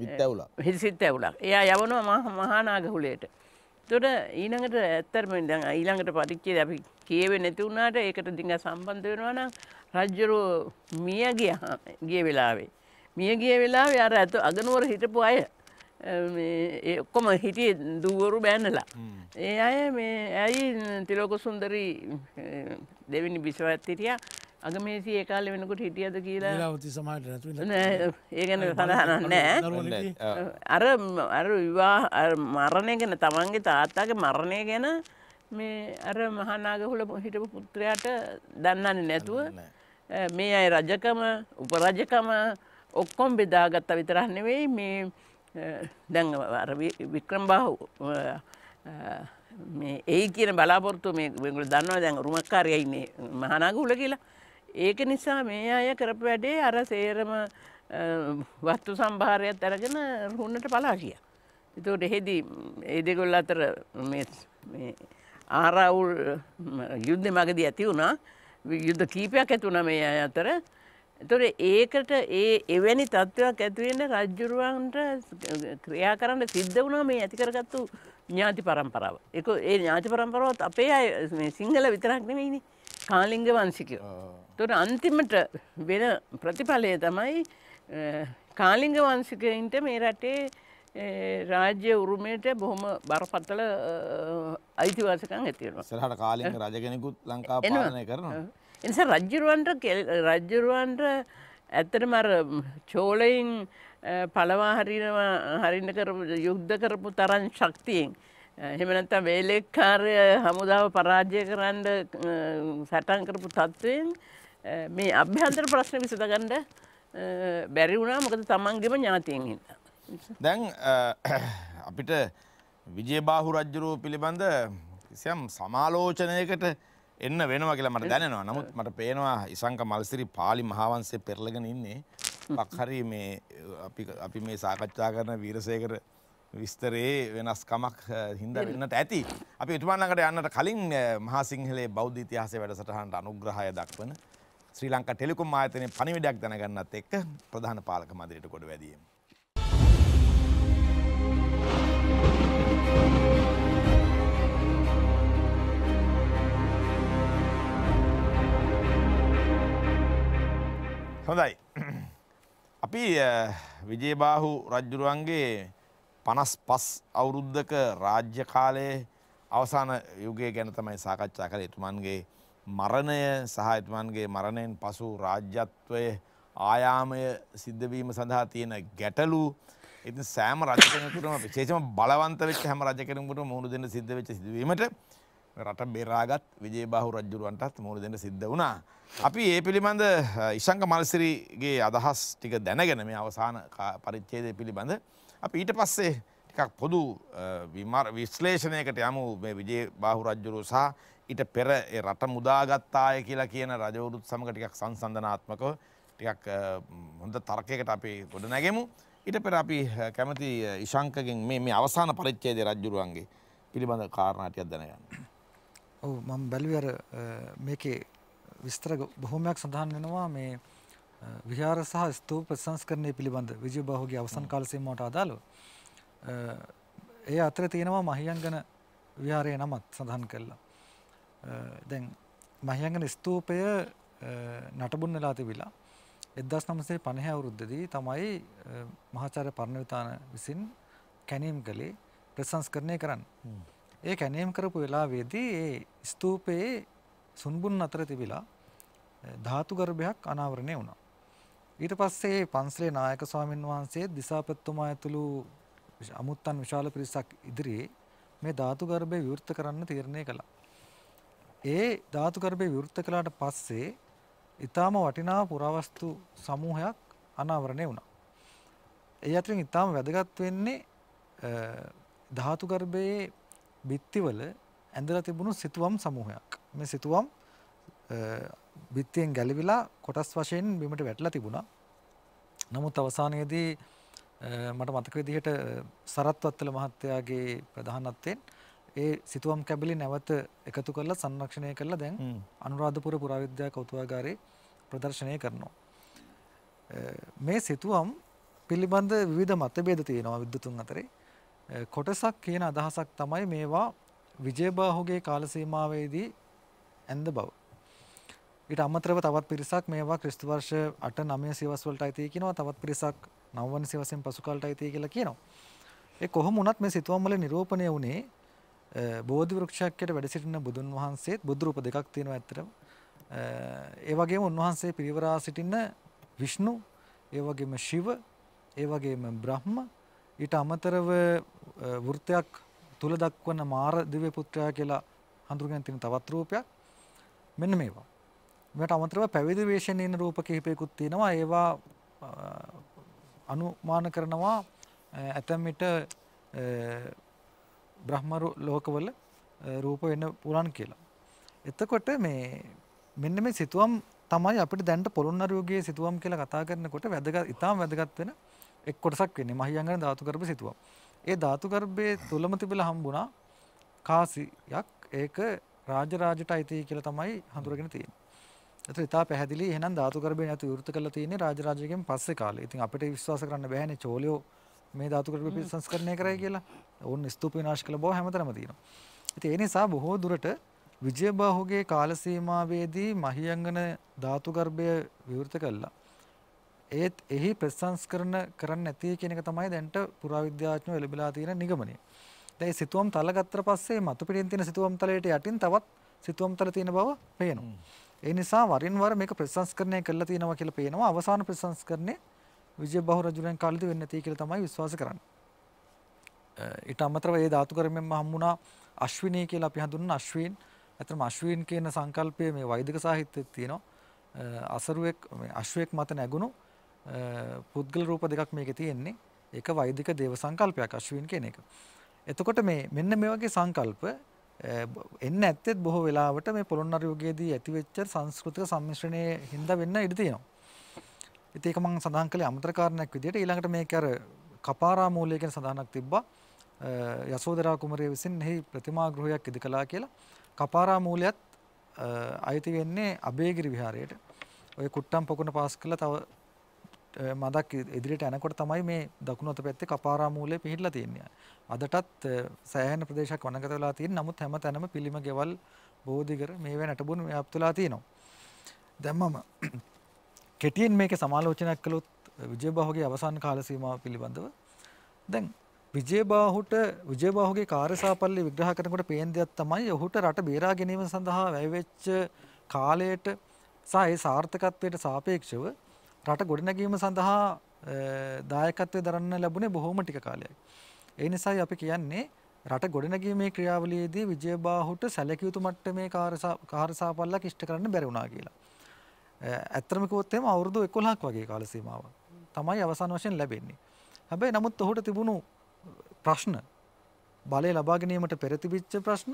හිතවුල හිසිත් ඇවුලක් එයා යවනවා මහානාගහුලේට තොට ඊනඟට ඇත්තරමෙන් දැන් ඊළඟට පටිච්චේ අපි කියවේ නැති වුණාට ඒකට දිඟ සම්බන්ධ වෙනවා නම් රජ්ජරෝ මිය ගිය ගිය වෙලාවේ මිය ගිය වෙලාවේ අර ඇතු අගනුවර හිටපු අය ඔක්කොම හිටිය දුවරු බෑනලා. ඒ අය මේ ඇයි තිලෝක සුන්දරී දෙවිනි බිසවත් හිටිය අගමේසි ඒ කාලේ වෙනකොට හිටියද කියලා ඊළාවති සමාජයට නැතු නෑ ඒ ගැන සඳහනක් නෑ අර අර විවාහ මරණය ගැන තමන්ගේ තාත්තාගේ මරණය ගැන මේ අර මහානාගහුල හිටපු පුත්‍රයාට දන්නන්නේ නැතුව මේ අය රජකම උපරජකම ඔක්කොම් බෙදාගත්ත විතරක් නෙවෙයි මේ දැන් අර වික්‍රම බාහු මේ ඒ කියන බලාපොරොත්තු මේ වෙනගොල්ලෝ දන්නවා දැන් රුමක්කාරයා ඉන්නේ මහානාගහුල කියලා ඒක නිසා මේ අය කරපු වැඩේ අර සේරම වස්තු සම්භාරයක් අරගෙන රුහුන්නට පලා ගියා. ඒතකොට එහෙදි ඒ දෙකොල්ල අතර මේ මේ ආරවුල් යුද්ධෙ මගදී ඇති වුණා. යුද්ධ කීපයක් ඇති වුණා මේ අය අතර. එතොට ඒකට ඒ එවැනි තත්ත්වයක් ඇතිවෙන්න රජ්ජුරුවන්ට ක්‍රියා කරන්න සිද්ධ වුණා මේ ඇතිකරගත්තු ඥාති පරම්පරාව. එක ඒ ඥාති පරම්පරවත් අපේ අය සිංහල විතරක් නෙවෙයිනේ කාලිංග වංශිකයෝ. තොර අන්තිමට වෙන ප්‍රතිඵලය තමයි කාලිංග වංශිකයින්ට මේ රටේ රාජ්‍ය උරුමයට බොහොම බරපතල අයිතිවාසකම් ඇතිවෙනවා. ඉස්සරහට කාලිංග රජ කෙනෙකුත් ලංකාව පාලනය කරනවා. ඒ නිසා රජුරවන්ට රජුරවන්ට ඇත්තටම අර චෝලයින් පළවා හරිනවා හරින්න කරපු යුද්ධ කරපු තරම් ශක්තියෙන් Eh, එහෙම නැත්නම් වේලෙක්කාරය හමුදාව පරාජය කරන්න eh, සටන් කරපු තත්ත්වයෙන් eh, මේ අභ්‍යන්තර ප්‍රශ්න විසඳගන්න බැරි වුණා මොකද තමන්ගෙම ඥාතියෙන් හින්දා. දැන් අපිට විජයබාහු රජ්ජුරුව පිළිබඳ කිසියම් සමාලෝචනයකට එන්න වෙනවා කියලා මට දැනෙනවා. නමුත් මට පේනවා ඉසංක මල්සිරි පාලි මහාවංශයේ පෙරලගෙන ඉන්නේ. පක්හරි මේ අපි අපි මේ සාකච්ඡා කරන වීරසේකර විස්තරයේ වෙනස්කමක් හින්ද වෙන්නට ඇති. අපි එතුමානකට යන්නට කලින් මහා සිංහලේ බෞද්ධ ඉතිහාසයේ වැඩසටහනට අනුග්‍රහය දක්වන ශ්‍රී ලංකා ටෙලිකොම් ආයතනයේ පණිවිඩයක් දැනගන්නත් එක්ක ප්‍රධාන පාලක මන්දිරයට කොට වැදීම. හොඳයි. අපි විජේබාහු රජුරුවන්ගේ පනස් පස් අවුරුද්ධක රාජ්‍ය කාලයේ අවසාන යුගය ගැන තමයි සාකච්ඡා කළ එතුමන්ගේ මරණය සහ එතුමන්ගේ මරණයෙන් පසු රාජ්‍යත්වය ආයාමය සිද්ධවීම සඳහා තියෙන ගැටලු ඉති සෑම රජකනකුටම විශේෂම බලවන්තවෙච් හැම රජකරකට මුහුණු දෙන්න සිද්ධවෙච සිදීමට රට බෙරාගත් විජේබාහු රජ්ජුරුවන්ටත් මුහුණ දෙන්න සිද්ධ වුණා. අපි ඒ පිළිබඳ ඉශංක මල්සිරිගේ අදහස් ටික දැනගෙන මේ අවසාන පරිච්චේදය පිළිබඳ අපි ඊට පස්සේ ටිකක් පොදු විශ්ලේෂණයකට යමු මේ විජේ බාහු රජ්ජුරුව සහ ඊට පෙර ඒ රට මුදාගත්තාය කියලා කියන රජවරුත් සමඟ ටිකක් සංසන්දනාත්මකව ටිකක් හොඳ තර්කයකට අපි ගොඩ නැගෙමු ඊට පෙර අපි කැමති ඉශංකගෙන් මේ මේ අවසාන පරිච්ඡේදයේ රජ්ජුරුවන්ගේ පිළිබඳ කාරණා ටිකක් දැනගන්න. ඔව් මම බැලුවේ අර මේකේ විස්තර බොහොමයක් සඳහන් වෙනවා මේ විහාර සහ ස්තූප සංස්කරණය පිළිබඳ විජයබාහුගේ අවසන් කාල සීමාවට අදාළව ඒ අතර තියෙනවා මහියංගන විහාරයේ නමත් සඳහන් කළා. දැන් මහියංගන ස්තූපය නටබුන් වෙලා තිබිලා 1950 අවුරුද්දේදී තමයි මහාචාර්ය පරණවිතාන විසින් කැණීම් කළේ ප්‍රසංස්කරණය කරන්න. ඒ කැණීම් කරපු වෙලාවේදී ඒ ස්තූපයේ සුන්බුන් අතර තිබිලා ධාතු ගර්භයක් අනාවරණය වුණා. ඊට පස්සේ පන්සලේ නායක ස්වාමීන් වහන්සේ දිසාපැත්තුමා ඇතුළු අමුත්තන් විශාල පිරිසක් ඉදිරියේ මේ ධාතු ගර්භය විවෘත කරන්න තීරණය කළා. ඒ ධාතු ගර්භය විවෘත කළාට පස්සේ ඊටාම වටිනා පුරවස්තු සමූහයක් අනාවරණය වුණා. ඒ අතරින් ඊටාම වැදගත් වෙන්නේ ධාතු ගර්භයේ බිත්තිවල ඇඳලා තිබුණු සිතුවම් සමූහයක්. මේ සිතුවම් බිත්තියෙන් ගැලවිලා කොටස් වශයෙන් බිමට වැටලා තිබුණා. නමුත් අවසානයේදී මට මතක විදිහට සරත් වත්තල මහත්තයාගේ ප්‍රධානත්වයෙන් ඒ සිතුවම් කැබලි නැවත එකතු කරලා සංරක්ෂණය කරලා දැන් අනුරාධපුර පුරාවිද්‍යා කෞතුකාගාරේ ප්‍රදර්ශනය කරනවා. මේ සිතුවම් පිළිබඳ විවිධ මතභේද තියෙනවා විද්වතුන් අතරේ. කොටසක් කියන අදහසක් තමයි මේවා විජයබාහුගේ කාල සීමාවේදී ඇඳ බව. ඊට අමතරව තවත් පිරිසක් මේවා ක්‍රිස්තු වර්ෂ 8 9 සියවස් වලට අයිති කියනවා තවත් පිරිසක් 9 වන සියවසෙන් පසු කාලට අයිති කියලා කියනවා. ඒ කොහොම වුණත් මේ සිතුවම් වල නිරූපණය වුණේ බෝධි වෘක්ෂයක් යට වැඩ සිටින බුදුන් වහන්සේත් බුදු රූප දෙකක් තියෙනවා ඇත්තටම. ඒ වගේම උන්වහන්සේ පිරිවරා සිටින විෂ්ණු, ඒ වගේම ශිව, ඒ වගේම බ්‍රහ්ම ඊට අමතරව වෘත්තයක් තුල දක්වන මාර දිව්‍ය පුත්‍රයා කියලා හඳුන්ගෙන තියෙන තවත් රූපයක් මෙන්න මේවා මෙට අමතරව පැවිදි වේශණයන රූප කිහිපයකුත් තියෙනවා ඒවා අනුමාන කරනවා ඇතැම්මිට බ්‍රහ්මරු ලෝකවල රූප වෙන්න පුරන් කියලා. එතකොට මේ මෙන්න මේ සිතුවම් තමයි අපිට දැන්ට පොළොන්නරුවගේ සිතුවම් කියලා කතා කරනකොට වැදගත් ඉතාම වැදගත් වෙන එක් කොටසක් වෙන්නේ මහියංගන ධාතු ගර්භ සිතුවම්. ඒ ධාතු ගර්භයේ තුලම තිබිලා හම්බුණා කාසියක් ඒක රාජරාජට අයිති කියලා තමයි හඳුරගෙන තියෙන්නේ. ඒත් ඉතා පැහැදිලි එහෙනම් ධාතු ගර්භය නැතු විවෘත කරලා තියෙන්නේ රාජරාජයගෙන් පස්සේ කාලේ. ඉතින් අපිට විශ්වාස කරන්න බෑනේ චෝලයෝ මේ ධාතු ගර්භය පිරිසංස්කරණය කරයි කියලා. ඕන් ස්තූප විනාශ කළ බව හැමතැනම තියෙනවා. ඉතින් ඒ නිසා බොහෝ දුරට විජයබාහුගේ කාල සීමාවේදී මහියංගන ධාතු ගර්භය විවෘත කළා. ඒත් එහි ප්‍රතිසංස්කරණ කරන්න නැති කියන එක තමයි දැන්ට පුරාවිද්‍යාඥයෝ එළඹලා තියෙන නිගමනය. දැන් මේ සිතුවම් තල ගත්තට පස්සේ මතු පිටින් තියෙන සිතුවම් තලයට යටින් තවත් සිතුවම් තල තියෙන බව පේනවා. ඒ නිසා වරින් වර මේක ප්‍රතිසංස්කරණය කරලා තියෙනවා කියලා පේනවා. අවසාන ප්‍රතිසංස්කරණය විජයබහු රජුගෙන් කාලෙදි වෙන්නේ නැති කියලා තමයි විශ්වාස කරන්නේ. ඊට අමතරව ඒ ධාතු කර්මයෙන්ම හම්බුණා අශ්විනී කියලා අපි හඳුන්වන අශ්වීන්. අතරම අශ්වීන් කියන සංකල්පය මේ වෛදික සාහිත්‍යයේ තියෙනවා. අසරුවෙක් මේ අශ්වයෙක් මත නැගුණු පුද්ගල රූප දෙකක් මේකේ තියෙන්නේ. ඒක වෛදික දේව සංකල්පයක් අශ්වීන් කියන එක. එතකොට මේ මෙන්න මේ වගේ සංකල්ප එන්න ඇත්තෙත් බොහෝ වෙලාවට මේ පොළොන්නරු යුගයේදී ඇතිවෙච්ච සංස්කෘතික සම්මිශ්‍රණයේ හින්දා වෙන්න ඉඩ තියෙනවා. ඉතින් ඒක මම සඳහන් කළේ අමතර කාරණයක් විදිහට ඊළඟට මේක අර කපාරා මූලය ගැන සඳහනක් තිබ්බා. යසෝදරා කුමරිය විසින් එහි ප්‍රතිමා ගෘහයක් ඉදි කළා කියලා. කපාරා මූලයත් අයිති වෙන්නේ අබේගිරි විහාරයට. ඔය කුට්ටම් පොකුණ පාස් කළා තව මදක් ඉදිරිට යනකොට තමයි මේ දකුණු අත පැත්තේ කපාරා මූලය පිහිටලා තියෙන්නේ. අදටත් සෑහෙන ප්‍රදේශයක් වනගත වෙලා තියෙන නමුත් හැම තැනම පිළිම ගෙවල් බෝධිගර මේවා නැටබුණු ව්‍යාප්ත වෙලා තියෙනවා. දැන් මම [CLEARS THROAT] කෙටියෙන් මේකේ සමාලෝචනයක් කළොත් විජයබාහුගේ අවසන් කාල සීමාව පිළිබඳව දැන් විජයබාහුට විජයබාහුගේ කාර්යසාපල්ලි විග්‍රහ කරනකොට පේන දෙයක් තමයි ඔහුට රට බේරා ගැනීම සඳහා වැය වෙච්ච කාලයට සහ ඒ සාර්ථකත්වයට සාපේක්ෂව රට ගොඩනැගීම සඳහා දායකත්වය දරන්න ලැබුණේ බොහොම ටික කාලයක්. ඒ නිසායි අපි කියන්නේ රට ගොඩනැගීමේ ක්‍රියාවලියේදී විජයබාහුට සැලකිය යුතු මට්ටමේ කාර්යසාපල්ලක් ඉෂ්ට කරන්න බැරි වුණා කියලා. ඇත්තම කිව්වොත් එහෙම අවුරුදු 11ක් වගේ කාල සීමාව තමයි අවසාන වශයෙන් ලැබෙන්නේ. හැබැයි නමුත් ඔහුට තිබුණු ප්‍රශ්න බලය ලබා ගැනීමට පෙර තිබිච්ච ප්‍රශ්න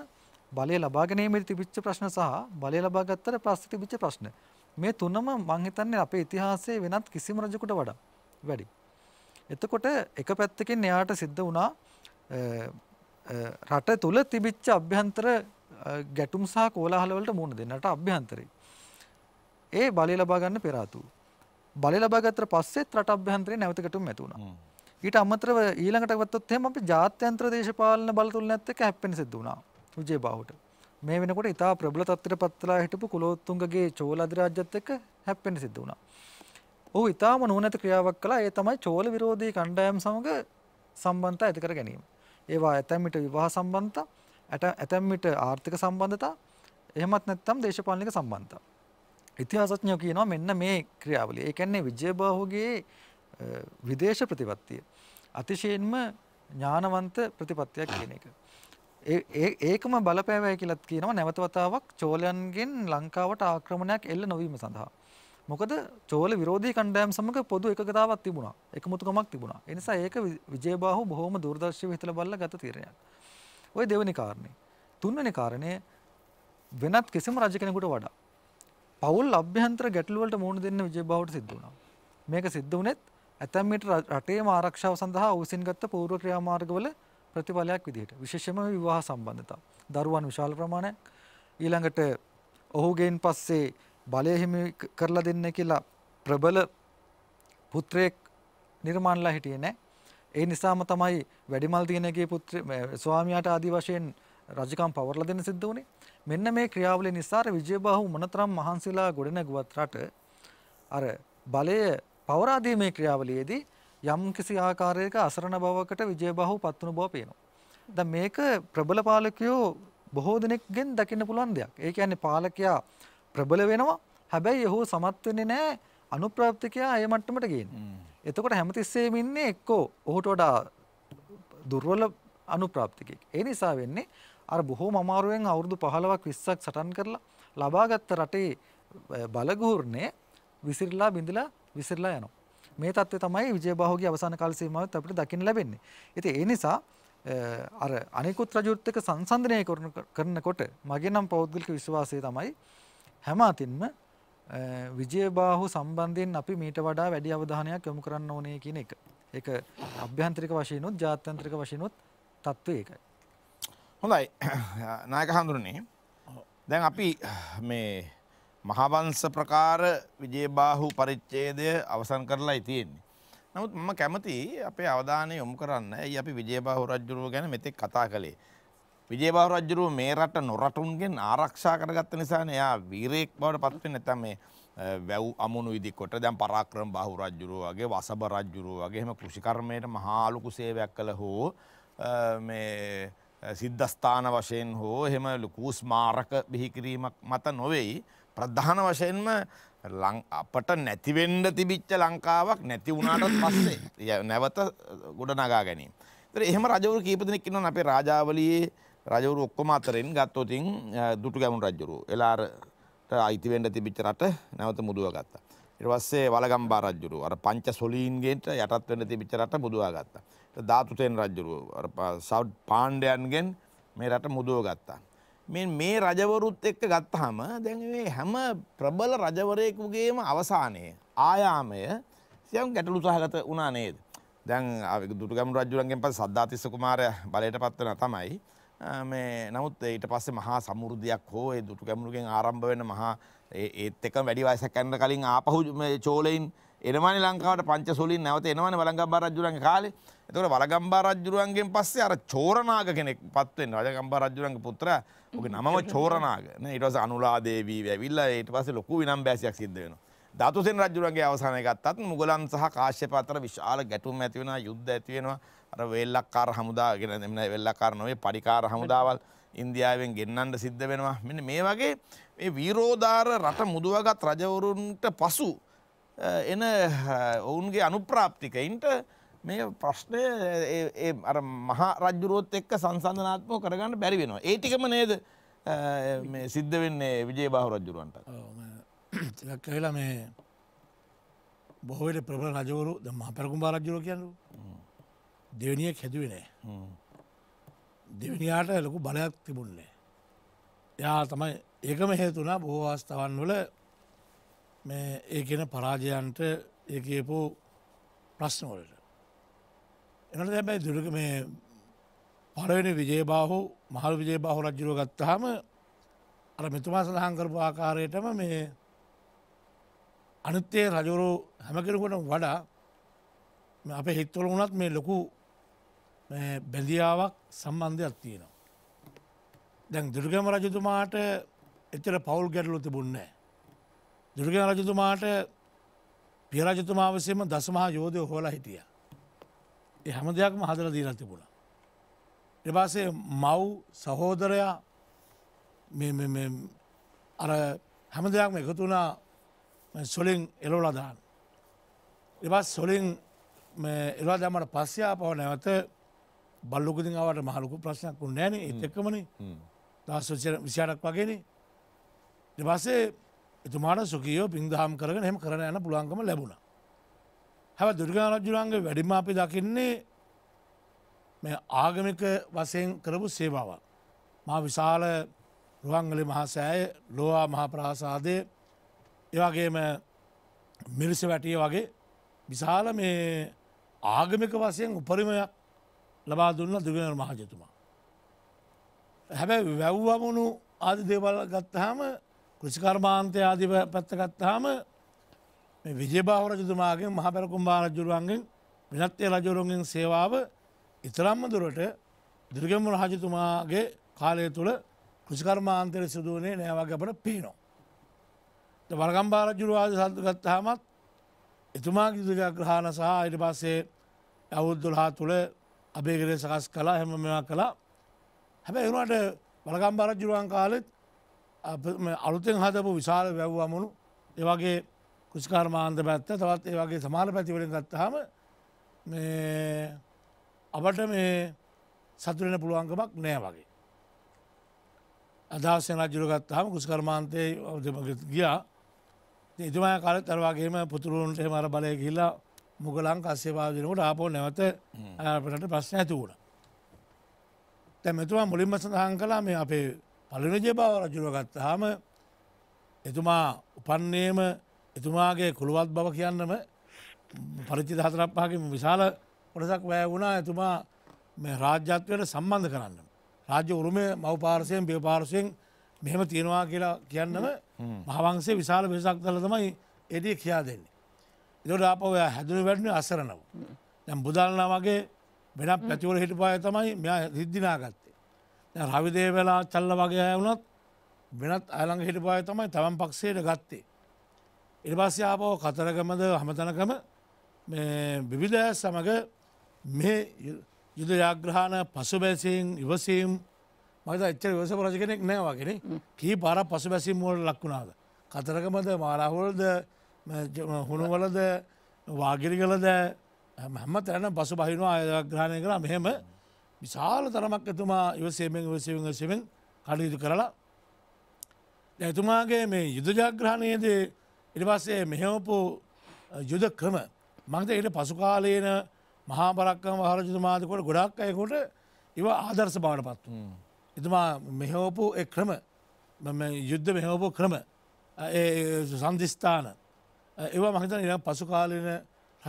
බලය ලබා ගැනීමේදී තිබිච්ච ප්‍රශ්න සහ බලය ලබා ගත්තට පස්සේ තිබිච්ච ප්‍රශ්න මේ තුනම මං හිතන්නේ අපේ ඉතිහාසයේ වෙනත් කිසිම රජෙකුට වඩා වැඩි. එතකොට එක පැත්තකින් එයාට සිද්ධ වුණා රට තුල තිබිච්ච අභ්‍යන්තර ගැටුම් සහ කෝලාහල වලට මුහුණ දෙන්නට අභ්‍යන්තරේ. ඒ බලය ලබා ගන්න පෙර ආතු. බලය ලබා ගත්තට පස්සෙත් රට අභ්‍යන්තරේ නැවත ගැටුම් ඇති වුණා. ඊට අමතරව ඊළඟට ගත්තොත් එහෙම අපි ජාත්‍යන්තර දේශපාලන බල තුල නැත් එක හැප්පෙන සිද්ධ වුණා. විජේබාහුට. මේ වෙනකොට ඉතා ප්‍රබල තත්ත්වයට පත්වලා හිටපු කුලෝත්තුංගගේ චෝල අධිරාජ්‍යත් එක්ක හැප්පෙන්න සිද්ධ වුණා. ඔහු ඉතාම නුවණැති ක්‍රියාවක් කළා. ඒ තමයි චෝල විරෝධී කණ්ඩායම් සමග සම්බන්ධතා ඇති කර ගැනීම. ඒවා ඇතැම් විට විවාහ සම්බන්ධතා, ඇතැම් විට ආර්ථික සම්බන්ධතා, එහෙමත් නැත්නම් දේශපාලනික සම්බන්ධතා. ඉතිහාසඥයෝ කියනවා මෙන්න මේ ක්‍රියාවලිය. ඒ කියන්නේ විජයබාහුගේ විදේශ ප්‍රතිපත්තිය. අතිශයින්ම ඥානවන්ත ප්‍රතිපත්තියක් කියන එක. ඒකම බලපෑවයි කියලත් කියනවා නැවතවතාවක් චෝලයන්ගෙන් ලංකාවට ආක්‍රමණයක් එල්ල නොවීම සඳහා. මොකද චෝල විරෝධී කණ්ඩායම් සමග පොදු එකගතාවක් තිබුණා එකමුතුකමක් තිබුණා. එනිසා ඒක විජේබාහු බොහොම දුර්දර්ශීව හිතලා බලලා ගත තීරණයක්. ওই දෙවෙනි කාරණේ. තුන්වෙනි කාරණේ වෙනත් කිසිම රජ කෙනෙකුට වඩා පවුල් අභ්‍යන්තර ගැටලු වලට මුහුණ දෙන්න විජේබාහුට සිද්ධ වුණා. මේක සිද්ධ වුණෙත් ඇතැම් විට රටේම ආරක්ෂාව සඳහා උසින්ගත්ත පූර්ව ක්‍රියාමාර්ගවල ප්‍රතිඵලයක් විදිහට. විශේෂම විවාහ සම්බන්ධතා. දරුවන් විශාල ප්‍රමාණයක් ඊළඟට ඔහුගෙන් පස්සේ බලය හිමි කරලා දෙන්න කියලා ප්‍රබල පුත්‍රයෙක් නිර්මාණලා හිටියේ නැහැ. ඒ නිසාම තමයි වැඩිමල් දිනගේ පුත්‍ර ස්වාමියාට ආදි වශයෙන් රජකම් පවර්ලා දෙන්න සිද්ධ වුණේ. මෙන්න මේ ක්‍රියාවලිය නිසා විජයබාහු මොනතරම් මහන්සිලා ගොඩනැගුවත් රට අර බලය පවරාදීමේ ක්‍රියාවලියේදී යම්කිසි ආකාරයක අසරණ බවකට විජයබාහුව පත් වුණු බව පේනවා. දැන් මේක ප්‍රබල පාලකයෝ බොහෝ දෙනෙක්ගෙන් දකින්න පුළුවන් දෙයක්. ඒ කියන්නේ පාලකයා ප්‍රබල වෙනවා. හැබැයි ඔහු සමත් වෙන්නේ නැහැ අනුප්‍රාප්තිකයා ඒ මට්ටමට ගේන්නේ. එතකොට හැමතිස්සෙම ඉන්නේ එක්කෝ ඔහුට වඩා දුර්වල අනුප්‍රාප්තිකෙක්. ඒ නිසා වෙන්නේ අර බොහෝම අමාරුවෙන් අවුරුදු 15ක් 20ක් සටන් කරලා ලබාගත් රටේ බලගුහුරනේ විසිරලා බිඳලා විසිරලා යනවා. මේ தત્ත්වය තමයි විජයබාහුගේ අවසාන කාල සීමාවත් අපිට දකින්න ලැබෙන්නේ. ඉතින් ඒ නිසා අර අනිකුත් රජුත් එක්ක සංසන්දනය කරනකොට මගේ නම් පෞද්ගලික විශ්වාසය තමයි හැම අතින්ම විජයබාහු සම්බන්ධයෙන් අපි මීට වඩා වැඩි අවධානයක් යොමු කරන්න ඕනේ කියන එක. ඒක අභ්‍යන්තරික වශයෙන්ුත් ජාත්‍යන්තරික වශයෙන්ුත් තත්ත්වය ඒකයි. හොඳයි. නායක හඳුරන්නේ. දැන් අපි මේ මහවංශ ප්‍රකාර විජේබාහු පරිච්ඡේදය අවසන් කරලා තියෙන්නේ. නමුත් මම කැමති අපේ අවධානය යොමු කරන්න. ඇයි අපි විජේබාහු රජුරුව ගැන මෙතෙක් කතා කළේ? විජේබාහු රජුරුව මේ රට නොරටුන්ගෙන් ආරක්ෂා කරගත්ත නිසානේ එයා වීරයෙක් බවට පත් වෙන්නේ නැත්නම් මේ වැව් අමුණු ඉදිකොට දැන් පරාක්‍රම බාහු රජුරුව වගේ වසබ රජුරුව වගේ එහෙම කෘෂිකර්මයට මහා ලොකු සේවයක් කළ හෝ මේ සිද්ධස්ථාන වශයෙන් හෝ එහෙම ලොකු ස්මාරක බිහිකිරීමක් මත නොවේයි ප්‍රධාන වශයෙන්ම අපට නැතිවෙන්ඩ තිබිච්ච ලංකාවක් නැති වුණට පස්සේ නැවත ගොඩ නගා ගැනීම. තර එහම රජවරු කීපදනෙක් න්න අපේ රාජාවලයේ රජවරු ඔක්කොම අතරෙන් ගත්තෝතින් දුටු ගැමුණ රජ්ජුරු එලාට අයිතිවෙන්ඩ තිබිච්ච රට නැවත මුදුව ගත්තා. ඉවස්සේ වලගම්බා රජ්ජුරු අර පංච සොලීන්ගේට යටත් වෙන්න තිබිච්ච රට මුදවා ගත්තා. ධාතුතෙන් රජ්ජුරු සෞ් පාණ්ඩයන්ගෙන් මේ රට මුදුව ගත්තා. මෙ මේ රජවරුත් එක්ක ගත්තාම දැන් හැම ප්‍රබල රජවරයෙකුගේම අවසානය ආයාමය සියම් ගැටලු සහගත වුණා නේද. දැන් දුටගම රජුරන්ගෙන් පස් සද්ධාතිස්ස කුමාරය බලයට පත්වන තමයි. මේ නමුත් ඊට පස්සේ මහා සමුෘද්ධයක් හෝ ඒ දුටු ගැමුණුගෙන් ආරම්භ වෙන මහා ඒත් එක වැඩි වයසක් ඇන්න කලින් ආපහු චෝලයින් එනවානි ලංකාවට පංච සොලින් නැවත එනවන වලඟම් බරජුරන්ගේ කාලේ එතකොට වලගම්බා රජුරුවන්ගෙන් පස්සේ අර චෝරනාග කෙනෙක් පත් වෙනවා. වලගම්බා රජුරුවන්ගේ පුත්‍රයා. ඔහුගේ නමම චෝරනාග. නේ ඊට පස්සේ අනුලා දේවී ඇවිල්ලා ඊට පස්සේ ලොකු විනම්බෑසියක් සිද්ධ වෙනවා. ධාතුසෙන් රජුරුවන්ගේ අවසානය ගත්තත් මුගලන් සහ කාශ්‍යප අතර විශාල ගැටුම් ඇති වෙනවා, යුද්ධ ඇති වෙනවා. අර වේල්ලක්කාර හමුදා කියන එන්න වේල්ලක්කාර නොවේ පරිකාර හමුදාවල් ඉන්දියාවෙන් ගෙන්නන්න සිද්ධ වෙනවා. මෙන්න මේ වගේ මේ විරෝධාර රට මුදවගත් රජවරුන්ට පසු එන ඔවුන්ගේ අනුප්‍රාප්තිකයින්ට මේ ප්‍රශ්නය අර මහා රජ්ජුරුවොත් එක්ක සංසන්ධනාත්මෝ කරගන්න බැරි වෙනවා ඒටිකම නේද මේ සිද්ධ වෙන්නේ විජේ බාහු රජ්ජුරුවන්ට ටිකක් කහිලා මේ බොහෝට ප්‍රබල රජවරු ද මහ පැරකුම්බා රජ්ජුරුව කියන්නු දෙවනියක් හැදුවනෑ දෙවනියාට ලොකු බලයක් තිබුන්නේ යා තමයි ඒකම හේතුනා බොහෝ අවස්ථාවන් වල මේ ඒකෙන පරාජයන්ට ඒ කියපු ප්‍රශ්නවලට එනට හැබැයි දුරක මේ පලවෙනි විජේබාහු මහල් විජේබාහු රජ්ජුරුව ගත්තාම අර මෙතුමා සඳහංකරපු ආකාරයටම මේ අනුත්තේ රජුරු හැමකිරකොට වඩා අපේ හිත්වල වුණත් මේ ලොකු බැඳියාවක් සම්බන්ධයක් තියෙනවා. දැන් දුර්ගම රජතුමාට එච්චර පවුල් ගැටලු තිබුන්නේ. දුර්ගම රජතුමාට පියරජතුමා විසීම දසමහා යෝධය හොලා හිටියා. හැම දෙයක්ම හදල දීලා තිබුණා. එපාසේ මව් සහෝදරයා අර හැම දෙයක්ම එකතුනා සොලින් එලෝලදාන්න. එපස් සොලින් එලා දැමට පස්සයා පව නැවත බල්ලුකතින් අවට මහලකු ප්‍රශ්නයක් වු නෑන එතක්කමන දස් විසිාරක් වගේන දෙපස්සේ එතුමාට සුකියෝ පින්දහම් කරන හෙම කරන යන පුළන්කම ලැබුණා. හැව දුර්ගාරජුරන්ගේ වැඩිම අපි දකින්නේ මේ ආගමික වසයෙන් කරපු සේවාව. මා විශාල රුවන්ගලි මහසෑය ලෝවා මහාප්‍රාසාදය ඒවගේම මිරිස වැටිය වගේ විශාල මේ ආගමික වසයෙන් උපරිමයක් ලබා දුන්න දුගෙන මහජතුමා. හැබැයි වැව්වමුණු ආදි දේවල් ගත්තහම කෘෂිකර්මාන්තය ආදි පැත්ත ගත්තහම මේ විජයබාහු රජතුමාගෙන් මහපැර කුම්බාර රජුරුවන්ගෙන් විනත්ය රජුරුන්ගෙන් සේවාව ඉතරම්ම දුරට දුර්ගම රජතුමාගේ කාලය තුල කෘෂිකර්මාන්තර සිදු වුණේ නෑ වගේ අපට පේනවා. වරගම්බා රජුරුව ආදී සතු ගත්තාමත් එතුමාගේ දුර්ගග්‍රහණ සහ ඊට පස්සේ අවුද්දුල්හා තුල අභයගිරිය සකස් කළා හැම මේවා කළා. හැබැයි ඒුණාට වරගම්බා රජුරුවන් කාලෙත් අලුතෙන් හදපු විශාල වැව් අමුණු ඒ වගේ කුස්කාර මාන්ද පැත්ත තවත් ඒ වගේ සමාන පැතිවලින් ගත්තහම අපට මේ සතුරෙන පුළුවන්කමක් නෑ වගේ. අදහස්සෙන ජුරගත් හම කුස්කර්මාන්තය දෙමගත් ගියා එතුමා කාලත් අරවාගේම පුතුරුන්ට මර බලය ගිල්ලා මුගලන් කස්සේ පාදිනකට ආපෝ නැවත අයපට ප්‍රශ්න ඇතිවුණ. තැමතුමා මුලින්ම සඳහන් කලා මේ අපේ පලිනජ බව රජුරගත්තාම එතුමා උපන්නේම එතුමාගේ කුළුවත් බව කියන්නම පරිචි දහතරප්පාගේ විශාල කොටසක් වැය වුණා එතුමා මේ රාජ්‍යත්වයට සම්බන්ධ කරන්න. රාජ්‍ය උරුමය මව පාර්සයෙන් බිය පාර්සයෙන් මෙහෙම තියෙනවා කියලා කියන්නම මහවන්සේ විශාල වෙසක් දල තමයි එඩිය කියා දෙන්නේ. එදොට අප ඔය හැදුරු වැඩන අසරනව. දැම් බුදල්නා වගේ වෙනක් පැතිවල හිටපාය තමයි මෙයා සිද්ධිනා ගත්තේ. රවිදේ වෙලා චල්ල වගේ ඇවුනත් වෙනත් අයළඟ හිටපාය තමයි තමන් පක්ෂයට ගත්තේ. ඉරිබස්යාපෝ කතරගමද හමතනකම විවිධ සමඟ මේ යුද යාග්‍රහණ පසුබැසින් ඉවසීම් මත එච්චර වස රජ කෙනෙක් නෑවාගෙන කී පාර පසුබැසිම් වල ලක්වුණාද. කතරකමද මාරහුවල්ද හුණුවලද වාගිරිගලද හැම තැන පසු බහිනවා අයග්‍රහණය කළ මෙහෙම විශාල තරමක් එතුමා ඉවසේමෙන් ඉවසවිසෙමෙන් කටයුතු කරලා. ඇතුමාගේ මේ යුද ජාග්‍රහණයේදේ ඉනිපස්සේ මෙහෙමපු යුද ක්‍රම මංද එයට පසු කාලයන මහා පරක්කම හරජුතුමාදකොට ගොඩක් අයකොට ඉව ආදර්ශ බාට පත් එතුමා මෙහෝපු ක්‍රම යුද්ධ මෙහෝපු ක්‍රම සන්ධස්ථාන ඒවා මහිත ඉ පසු කාලන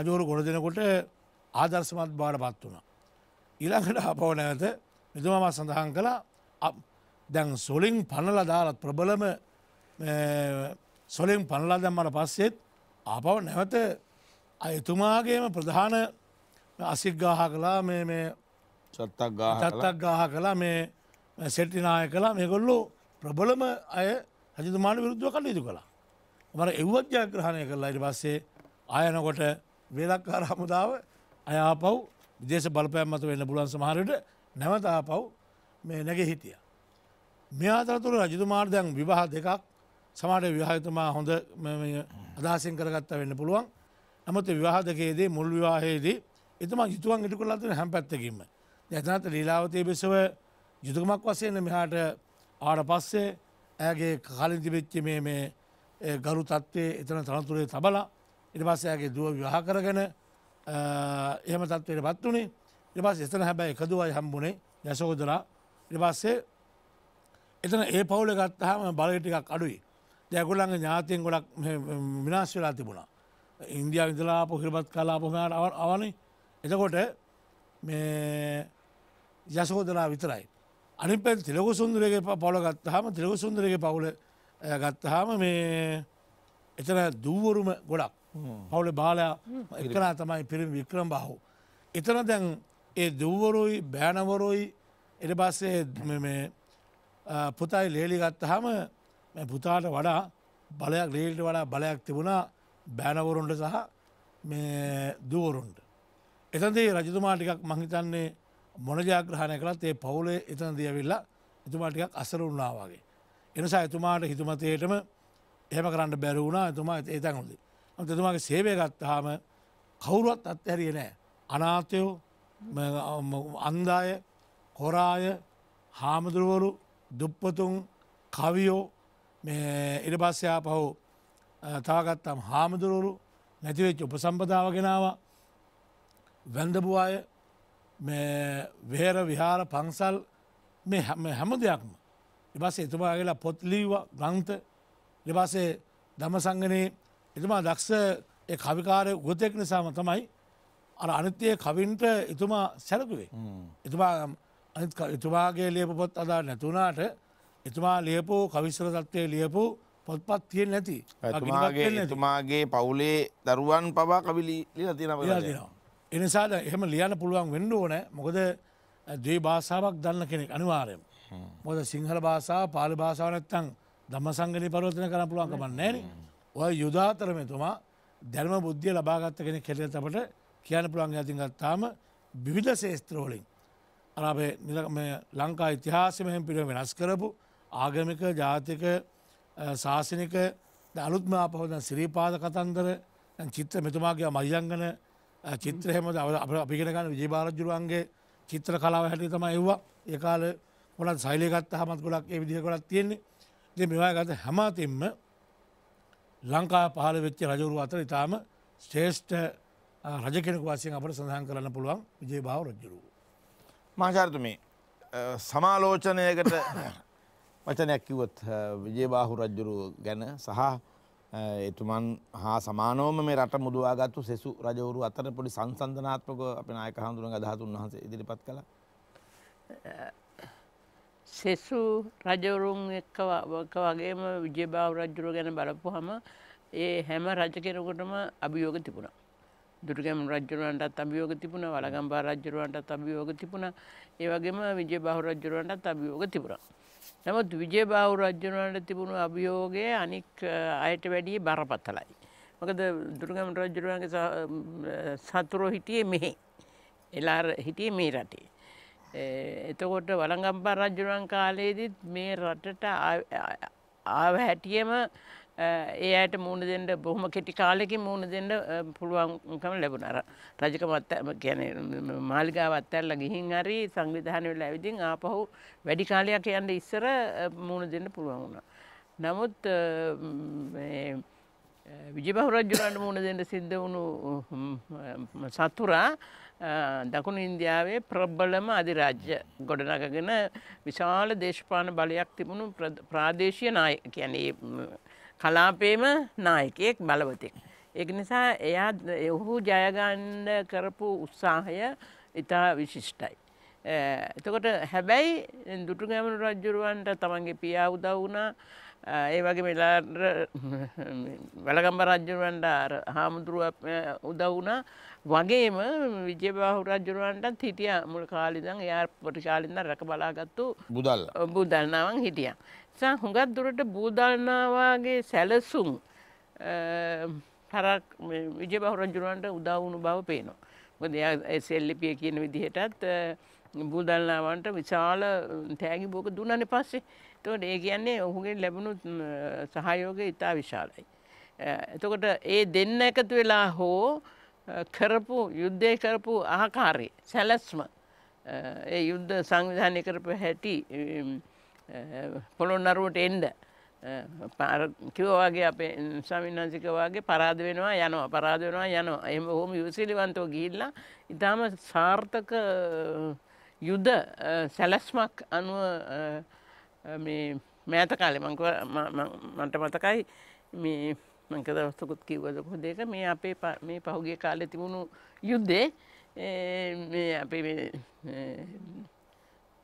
රජෝරු ගොඩ දෙනකොට ආදර්ශමත් බාට පත් වුණා. ඉලකට අපව නැවත නිතුමම සඳහන් කළ දැන් සොලින් පණල දාලත් ප්‍රබලම සොලෙන් පනලා දැම්මට පස්සෙත් ආපව නැවත අයතුමාගේම ප්‍රධාන අසික් ගාහ කලා මේ මේ චත්තක් ගාහ කලා මේ සෙට්ටිනාය කලා මේකොල්ලු ප්‍රබලම අය රජතුමාට විරුද්ධව කටයුතු කළා. මර එව්වත් ජයග්‍රහණය කරලා ඉට පස්සේ ආයනකොට වේලක්කාර හමුදාව අයාපව් විදේශ බලපෑම් මත වෙන්න පුලන් සමහරට නැවතාපව් මේ නැග හිටිය. මේ අතරතුර රජතුමාර්දයන් විවාහ දෙකක් සමාට විවාහතුමා හොඳ අදහසෙන් කරගත්ත වෙන්න පුළුවන් නමුත් විවාහදකයේදී මුල් විවාහයේදී එතුමා යුතුවන් ඉටු කරලා තියෙන හැම පැත්තකින්ම දැන් ලීලාවතී බිසව යුතුයකමක් වශයෙන් මෙහාට ආවට පස්සේ ඇගේ කලින් තිබෙච්ච මේ මේ ගරු තත්ත්වයේ එතන තනතුරේ තබලා ඊට පස්සේ ඇගේ දුව විවාහ කරගෙන එහෙම තත්ත්වයටපත් උනේ ඊට පස්සේ එතන හැබැයි එක දුවයි හම්බුනේ යසෝදරා ඊට පස්සේ එතන ඒ පවුල ගත්තාම බලය ටිකක් අඩුයි ඇකුලන්ගේ ඥාතියෙන් ගොඩක් විනාශ වෙලා තිබුණා. ඉන්දියා විදලා පොහිරබත් කලාපොමට අවනේ එතකොට යසෝදලා විතරයි. අනි පැ තිලකු සුන්දරගේ පවල ගත්තහම තිලකු සුන්දරගේ පවුල ගත්තහම මේ එතන දූවරුම ගොඩක් පවුල බාලයා එකනා තමයි පිරිම් වික්‍රම් බහු. එතන දැන් ඒ දූවරුයි බෑනවරුයි එට පස්සේ පුතයි ලේලි ගත්තහම පුතාට වඩා බලයක් ලේල්ට වඩා බලයක් තිබුණා බෑනවරුන්ට සහ මේ දුවරුන්ට. එතන්දේ රජතුමා ටිකක් මහිතන්නේ මොනජාග්‍රහණය කළත් ඒ පවුලේ එතන දියවිල්ලා එතුමා ටිකක් අසර වුණා වගේ. එනිසා එතුමාට හිතුමතයටම එහෙම කරන්න බැරි වුණා එතුමා ඒතැන් හොදේ. අම එතුමාගේ සේවය ගත්තාම කවුරුවත් අත්හැරිය නෑ අනාතයෝ අන්දාය හොරාය හාමුදුරුවරු දුප්පතුන් කවියෝ මේ ඉඩ පස්සයා පහු තාගත්තම් හාමුදුරුවරු නැතිවෙච් උපසම්පදාව ගෙනාව වැඳපු අය වේර විහාර පන්සල් මේ හැම දෙයක්ම එබස එතුමා කියලා පොත්ලීව ග්‍රන්ථ ලබසේ දම සංගනයේ එතුමා දක්ෂ කවිකාරය ගොතෙක් නිසාම තමයි අර අනිත්‍යය කවින්ට එතුමා සැලකුවේ එතුමා එතුමාගේ ලියප පොත් අදා නැතුනාට එතුමා ලියපු කවිශ්වර තත්වය ලියපු පොත්පත් තියෙන් නැති ඇතුමාගේ එතුමාගේ පවුලේ දරුවන් පවා කවිලි තින එනිසාද එහෙම ලියන්න පුළුවන් වෙන්න ඕන මොකද දේ භාෂාවක් දන්න කෙනෙක් අනිවාරයම මොද සිංහල භාෂාව පාලි භාෂාව නැත්තං දම සංගලි පරවතන කර පුළුවන්කමන්න නෑන ඔය යුදාතරමතුමා දැල්ම බුද්ධිය ලබාගත්ත කෙන කෙට අපට කියන්න පුළුවන් ඇතින් ගත්තාම විවිධ ශේස්ත්‍රෝලින් අරබේ ලංකා ඉතිහාසමයෙන් පිළිව වෙනස් කරපු ආගමික ජාතික ශාසනික අලුත්ම අපහද සිරීපාද කතන්දර චිත්‍ර මෙතුමාගේ මරියංගන චිත්‍රහෙම අපිගෙනගන්න විජේභාරජුරුවන්ගේ චිත්‍ර කලාව හැටි තම එව්වා ඒකාල කොලත් සෛලයගත් හමත් ගොලක් ඒ විදිහ කොලත් තියෙන්නේ දෙ මෙවා ගත හැමතින්ම ලංකා පහල වෙච්ච රජවරු අතර ඉතාම ශ්‍රේෂ්ඨ රජ කෙනෙකු වසියෙන් අපට සඳහන් කරන්න පුළුවන් විජේභාව රජ්ජුරුව. මහචාර්තුමේ සමාලෝචනයකට වචනයක් කිව්වොත් විජේබාහු රජුරු ගැන සහ එතුමන් හා සමානෝම මේ රට මුදවාගත්තු සෙසු රජවරු අතර පොඩි සංසන්ධනාත්මක අපේ නායක හඳුනග අදහතුන් වහන්සේ ඉදිරිපත් කළා. සෙසු රජවරුන් එක්ක වගේම විජේබාහු රජුරු ගැන බලපුවහම ඒ හැම රජ කෙනෙකුටම අභියෝග තිබුණා. දුටුගැම් රජුරුවන්ටත් අභියෝග තිබුණා වලගම්බා රජුරුවන්ටත් අභියෝග තිබුණා. ඒ වගේම විජේබාහු රජුරුවන්ටත් අභියෝග තිබුණා. නමුත් විජයබාහු රජුණන්ට තිබුණු අභියෝගය අනික් අයට වැඩිය බරපතලයි. මොකද දුර්ගම රජුරුවන්ගේ සතුරෝ හිටියේ මෙහෙ. එලා හිටියේ මේ රටේ. එතකොට වළඟම්පා රජුරුවන් කාලයේදීත් මේ රටට ආව හැටියෙම ඒ අයට මූුණ දෙන්න බොහොම කෙටි කාලෙකින් මූුණ දෙන්න පුළුවන්කම ලැබුණ අර රජකමත් කියන මාලිගාවත් ඇල්ල ගිහින් හරි සංවිධානය වෙලා ඇවිදින් ආපහු වැඩි කාලයක් යන්න ඉස්සර මූුණ දෙන්න පුළුවන් වුණා. නමුත් විජිබහුරජ්ජුරන්ට මූුණ දෙන්න සිද්ධ වුණු සතුරා දකුණු ඉන්දියාවේ ප්‍රබ්බලම අධිරාජ්‍ය ගොඩනගගෙන විශාල දේශපාන බලයක් තිබුණු ප්‍රාදේශය නාය කියන්නේ කලාපේම නායකයෙක් බලවතෙක්. ඒක නිසා එයා ඔහු ජයගන්න කරපු උත්සාහය ඉතා විශිෂ්ටයි. එතකොට හැබැයි දුටුගැමණු රජ්ජුරුවන්ට තමන්ගේ පියා උදව් වුණා ඒ වගේ මෙලා [HESITATION] වැලගම්බ රජ්ජුරුවන්ට හාමුදුරුව උදව් වුණා වගේම විජයබාහු රජ්ජුරුවන්ටත් හිටිය මුල් කාලිදන් එයා පොටි කාලින්ද රැක බලාගත්තු බුදල් බුදන්නාවන් හිටියා. සා හුඟත් දුරට බූදන්නාවාගේ සැලසුම් පරක් විජ බහුරජුරුවන්ට උදවුණු බව පේනවා. මොද සෙල්ලිපිය කියන විදිහටත් බූදල්නාවන්ට විශාල තෑගි බෝක දුන්නන පස්සේ තොට ඒ කියන්නේ ඔහුගේ ලැබුණු සහයෝගය ඉතා විශාලයි. එතකොට ඒ දෙන්න එකතු වෙලා හෝ කරපු යුද්ධය කරපු ආකාරය සැලස්ම ඒ යුද්ධ සංවිධානය කරපු හැටි පොළොන්නරුවට එන්ඩ කිවවාගේ අපේ සමින්නාසිකවාගේ පරාද වෙනවා යනවා පරාද වෙනවා යනවා එම හොම යුසිලිවන්තෝ ගිල්ලා ඉතාම සාර්ථක යුද සැලැස්මක් අනුව මෑත කාලෙ මට මතකයි මේ මංක දවස්තකුත් කිව්වදකො දෙක මේ අපේ මේ පහුගේ කාලෙ තිබුණු යුද්ධේ අපේ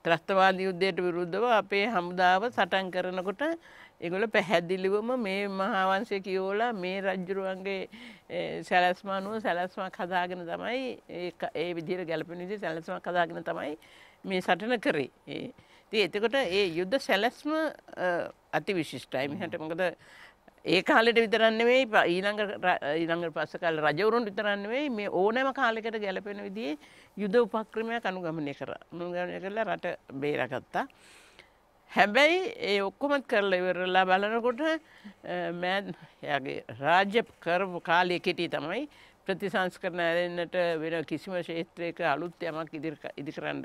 ත්‍රස්තවාදී යුද්ධයට විරුද්ධව අපේ හමුදාව සටන් කරනකොට ඒගොල්ල පැහැදිලිවම මේ මහාවංශය කියෝලා මේ රජුරුවන්ගේ සැලැස්ම අනුව සැලැස්මක් හදාගෙන තමයි ඒ විදිහට ගැලපෙන විදිහට සැලැස්මක් හදාගෙන තමයි මේ සටන කරේ. ඉතින් එතකොට ඒ යුද්ධ සැලැස්ම අතිවිශිෂ්ටයි. මෙහට මොකද ඒ කාලෙට විතරන්න වෙයි ඊළඟ ඊළඟ පස්ස කාල රජවරුන් විතරන්න වෙයි මේ ඕනෑම කාලෙකට ගැලපෙන විදිහේ යුද උපක්‍රමයක් අනුගමනය කරා. අනුගමනය කරලා රට බේරගත්තා. හැබැයි ඒ ඔක්කොමත් කරලා ඉවරලා බලනකොට මෑන් එයාගේ රාජ්‍ය කරපු කාලයේ කෙටි තමයි ප්‍රතිසංස්කරණ ඇරෙන්නට වෙන කිසිම ක්ෂේත්‍රයක අලුත් යමක් ඉදිකරන්න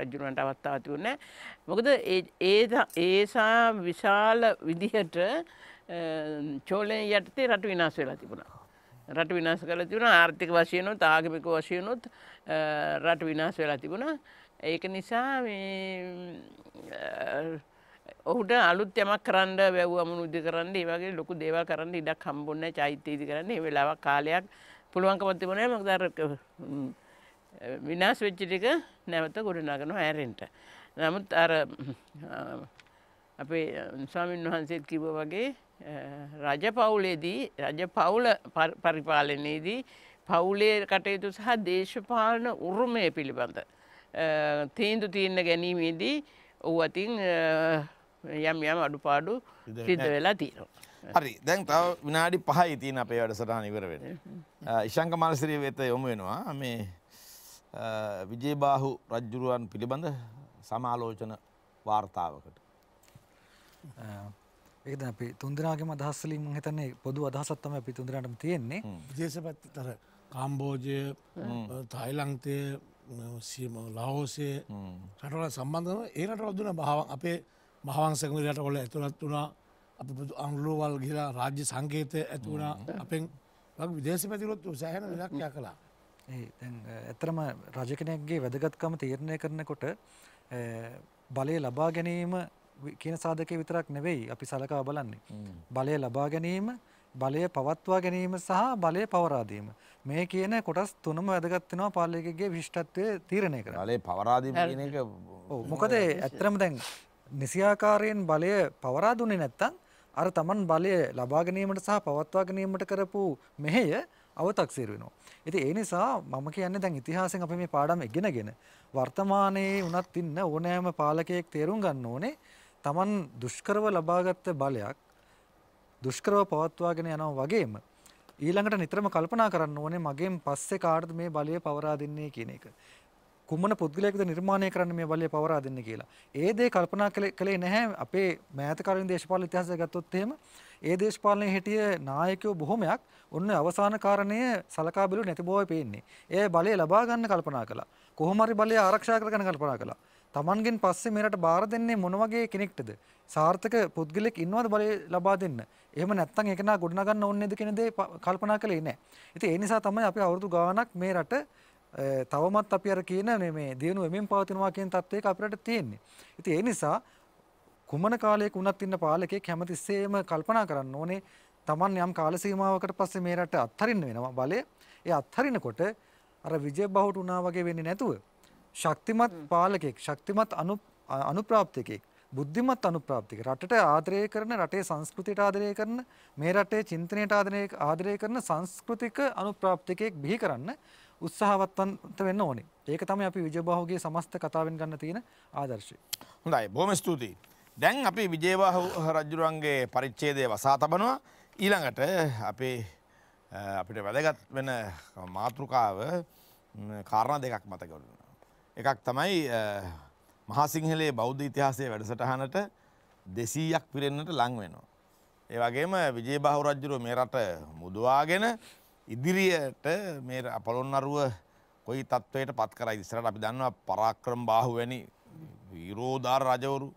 රජුරන්ට අවස්ථාව තිබුණේ නැහැ. මොකද ඒ ඒසා විශාල විදිහට චෝලයෙන් යටතේ රට විනාශ වෙලා තිබුණා. රට විනාශ කළ තිබුණ ආර්ථික වශයනොත් ආගමික වශයනොත් රට විනාශ වෙලා තිබුණා. ඒක නිසා ඔහුට අලුත් යමක් කරන්න වැැව් අමුණුද්ධ කරන්න ඒවගේ ලොකු දේව කරන්න ඉඩක් කම්බොන්න චෛත්‍යීති කරන්න වෙලාවක් කාලයක් පුළුවන්කමත්තිබන මක්දර විනාස් වෙච්චිටික නැවත ගොඩනාගන ඇරෙන්ට. නමුත් අර අපේ ස්වාමීන් වහන්සේත් කිව වගේ රජ පවුලේදී රජ පවුල පරිපාලනයේදී පවුලේ කටයුතු සහ දේශපාලන උරුමය පිළිබඳ තීන්දු තීන්න ගැනීමේදී ඔහු අතින් යම් යම් අඩුපාඩු සිද්ධ වෙලා තියෙනවා. හරි දැන් තව විනාඩි පහයි තියෙන අපේ වැඩසටහන ඉවර වෙන. ඉශංක මල්සිරිය වෙත යොමු වෙනවා මේ විජේබාහු රජ්ජුරුවන් පිළිබඳ සමාලෝචන වාර්තාවකට. ඒකද අපි තුන්දෙනාගේම අදහස් වලින් මම හිතන්නේ පොදු අදහසක් තමයි අපි තුන්දෙනාටම තියෙන්නේ. විදේශපත් අර කාම්බෝජය, තායිලන්තය, සීම ලාහෝසය රටවල සම්බන්ධව ඒ රටවල දුන භාවන් අපේ මහවංශකම රටවල ඇතුළත් වුණා. අපි අංගලෝවල් ගිහිලා රාජ්‍ය සංකේතය ඇති වුණා. අපෙන් විදේශපතිවරුත් සෑහෙන ඉලක්කයක් කළා. ඒ දැන් ඇත්තරම රජ කෙනෙක්ගේ වැදගත්කම තීරණය කරනකොට බලය ලබා ගැනීම කියන සාධකය විතරක් නෙවෙයි අපි සලකා බලන්නේ. බලය ලබා ගැනීම, බලය පවත්වා ගැනීම සහ බලය පවරා දීම. මේ කියන කොටස් තුනම වැදගත් වෙනවා පාලකයෙකුගේ විශිෂ්ටත්වය තීරණය කරන්න. බලය පවරා දීම කියන එක ඔව් මොකද ඇත්තටම දැන් නිසියාකාරයෙන් බලය පවරා දුන්නේ නැත්තම් අර Taman බලය ලබා ගැනීමට සහ පවත්වා ගැනීමට කරපු මෙහෙය අවතක්සේර වෙනවා. ඉතින් ඒ නිසා මම කියන්නේ දැන් ඉතිහාසයෙන් අපි මේ පාඩම ඉගෙනගෙන වර්තමානයේ උනත් ඉන්න ඕනෑම පාලකයෙක් තේරුම් ගන්න ඕනේ Taman දුෂ්කරව ලබාගත් බලයක් දුෂ්කරව පවත්වාගෙන යනවා වගේම ඊළඟට නිතරම කල්පනා කරන්න ඕනේ මගෙන් පස්සේ කාටද මේ බලය පවරා දෙන්නේ කියන එක. කුමන පුද්ගලයෙකුද නිර්මාණය කරන්න මේ බලය පවරා දෙන්නේ කියලා. ඒ දේ කල්පනා කළේ නැහැ අපේ මෑතකලින් දේශපාලන ඉතිහාසය ගත්තොත් එහෙම ඒ දේශපාලනයේ හිටිය නායකයෝ බොහොමයක් ඔන්න අවසාන කාරණය සලකා බැලුවේ නැති බවයි පේන්නේ. ඒ බලය ලබා ගන්න කල්පනා කළා. කොහොම හරි බලය ආරක්ෂා කරගන්න කල්පනා කළා. Tamanගෙන් පස්සේ මෙරට බාර දෙන්නේ මොන වගේ කෙනෙක්ටද? සාර්ථක පුද්ගලෙක් ඉන්නවද බලය ලබා දෙන්න? එහෙම නැත්නම් ඒක නා ගොඩනගන්න ඕනේ නේද කියන දේ කල්පනා කළේ නැහැ. ඉතින් ඒ නිසා තමයි අපි අවුරුදු ගාණක් මේ රට තවමත් අපි අර කියන මේ දිනු වෙමින් පවතිනවා කියන තත්ත්වයක අපිට තියෙන්නේ. ඉතින් ඒ නිසා කුමන කාලයක වුණත් ඉන්න පාලකෙක් හැමතිස්සෙම කල්පනා කරන්න ඕනේ Taman යම් කාල සීමාවකට පස්සේ මේ රට අත්හරින්න වෙනවා බලය. ඒ අත්හරිනකොට අර විජය බහුට උනා වගේ වෙන්නේ නැතුව ශක්තිමත් පාලකෙක් ශක්තිමත් අනුප්‍රාප්තිකෙක් බුද්ධිමත් අනුප්‍රාප්තික රටට ආදරය කරන රටේ සංස්කෘතියට ආදරය කරන මේ රටේ චින්තනයට ආදරය ආදරය කරන සංස්කෘතික අනුප්‍රාප්තිකයෙක් බිහි කරන්න උත්සාහවත්වන්ත වෙන්න ඕනේ. ඒක තමයි අපි විජයබාහුගේ සමස්ත කතාවෙන් ගන්න තියෙන ආදර්ශය. හොඳයි බොහොම ස්තුතියි. දැන් අපි විජයබාහු රජුරන්ගේ පරිච්ඡේදය වසා තබනවා. ඊළඟට අපේ අපිට වැදගත් වෙන මාතෘකාව කාරණා දෙකක් මතක වුණා. එකක් තමයි මහාසිංහලේ බෞද්ධ ඉතිහාසය වැඩසටහනට දෙසීයක් පිරෙන්න්නට ලං වෙනවා. ඒ වගේම විජේ බහුරජ්ජුරුව මේ රට මුදවාගෙන ඉදිරියට මේ අපලොන් අරුව කොයි තත්ත්වයට පත් කර ඉස්සරට අපි දන්නවා පරාක්‍රම් බාහුවැනි විරෝධාර රජවරු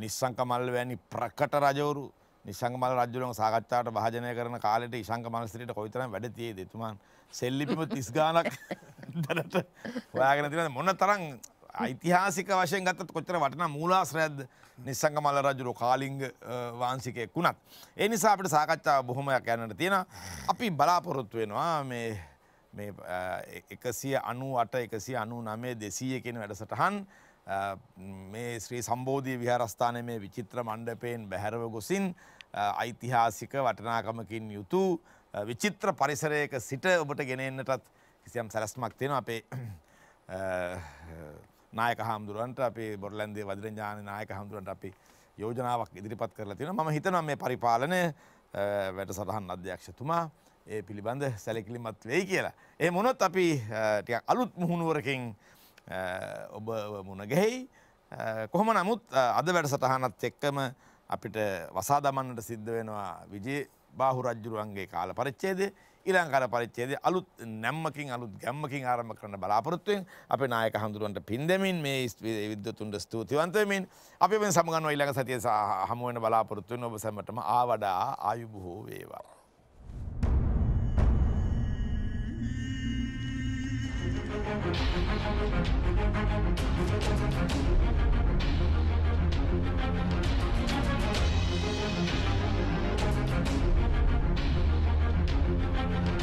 නිස්සංකමල් වැනි ප්‍රකට රජවරු නිසංගමල් රජුලන් සාකච්ඡාට භාජනය කරන කාලෙට ඉසංගමල් සිරිට කොයිතරම් වැඩ තියේද එතුමන් සෙල්ලිපිම 30 ගාණක් දැනට ඔයාගෙන තින මොන්න තරන් ඓතිහාසික වශයෙන් ගත්තත් කොච්චර වටන මූලාශ්‍රයද නිසංග මල්ල රජුරු කාලිංග වහන්සිකයෙක් වුණත්. ඒ නිසා අපට සාකච්ඡා බොහොමයක් යන්නට තියෙන අපි බලාපොරොත්තු වෙනවා මේ එකසිය අනු අට එකසි අනු නමේ දෙසීය කෙන වැඩසටහන් මේ ශ්‍රී සම්බෝධී විහාරස්ථානය මේ විචිත්‍ර මණ්ඩපයෙන් බැහැරව ගොසින් ඓතිහාසික වටනාකමකින් යුතු විචිත්‍ර පරිසරයක සිට ඔබට ගෙනෙන්න්නටත් කිසියම් සැලස්මක් තියෙනවා අපේ [CLEARS THROAT] නායක හාමුදුරුවන්ට අපේ බොරලන්දේ වදිරඥාන නායක හාමුදුරුවන්ට අපි යෝජනාවක් ඉදිරිපත් කරලා තියෙනවා මම හිතනවා මේ පරිපාලන වැඩසටහන් අධ්‍යක්ෂතුමා ඒ පිළිබඳ සැලකිලිමත් වෙයි කියලා. ඒ මොනොත් අපි ටිකක් අලුත් මුහුණුවරකින් ඔබ මුණ ගැහෙයි. කොහොම නමුත් අද වැඩසටහනත් එක්කම අපිට වසා දමන්නට සිද්ධ වෙනවා විජේ බාහු රජ්ජුරුවන්ගේ කාල පරිච්ඡේදය. ඉලංකාර පරිච්චේද අලුත් නැම්මකින් අලුත් ගැම්මකින් ආරම කරන බලාපොරොත්තුවෙන් අප නායක හඳුරුවන්ට පින්දමින් මේ විද්‍යතුන්ට ස්තුතිවන්තවමින් අපි මෙ සමගන්ව ඉළඟ සතිය හමුවෙන බලාපොරොත්තුවෙන් ඔබ සැමටම ආවඩා ආයුබොහෝ වේවා. Thank you. you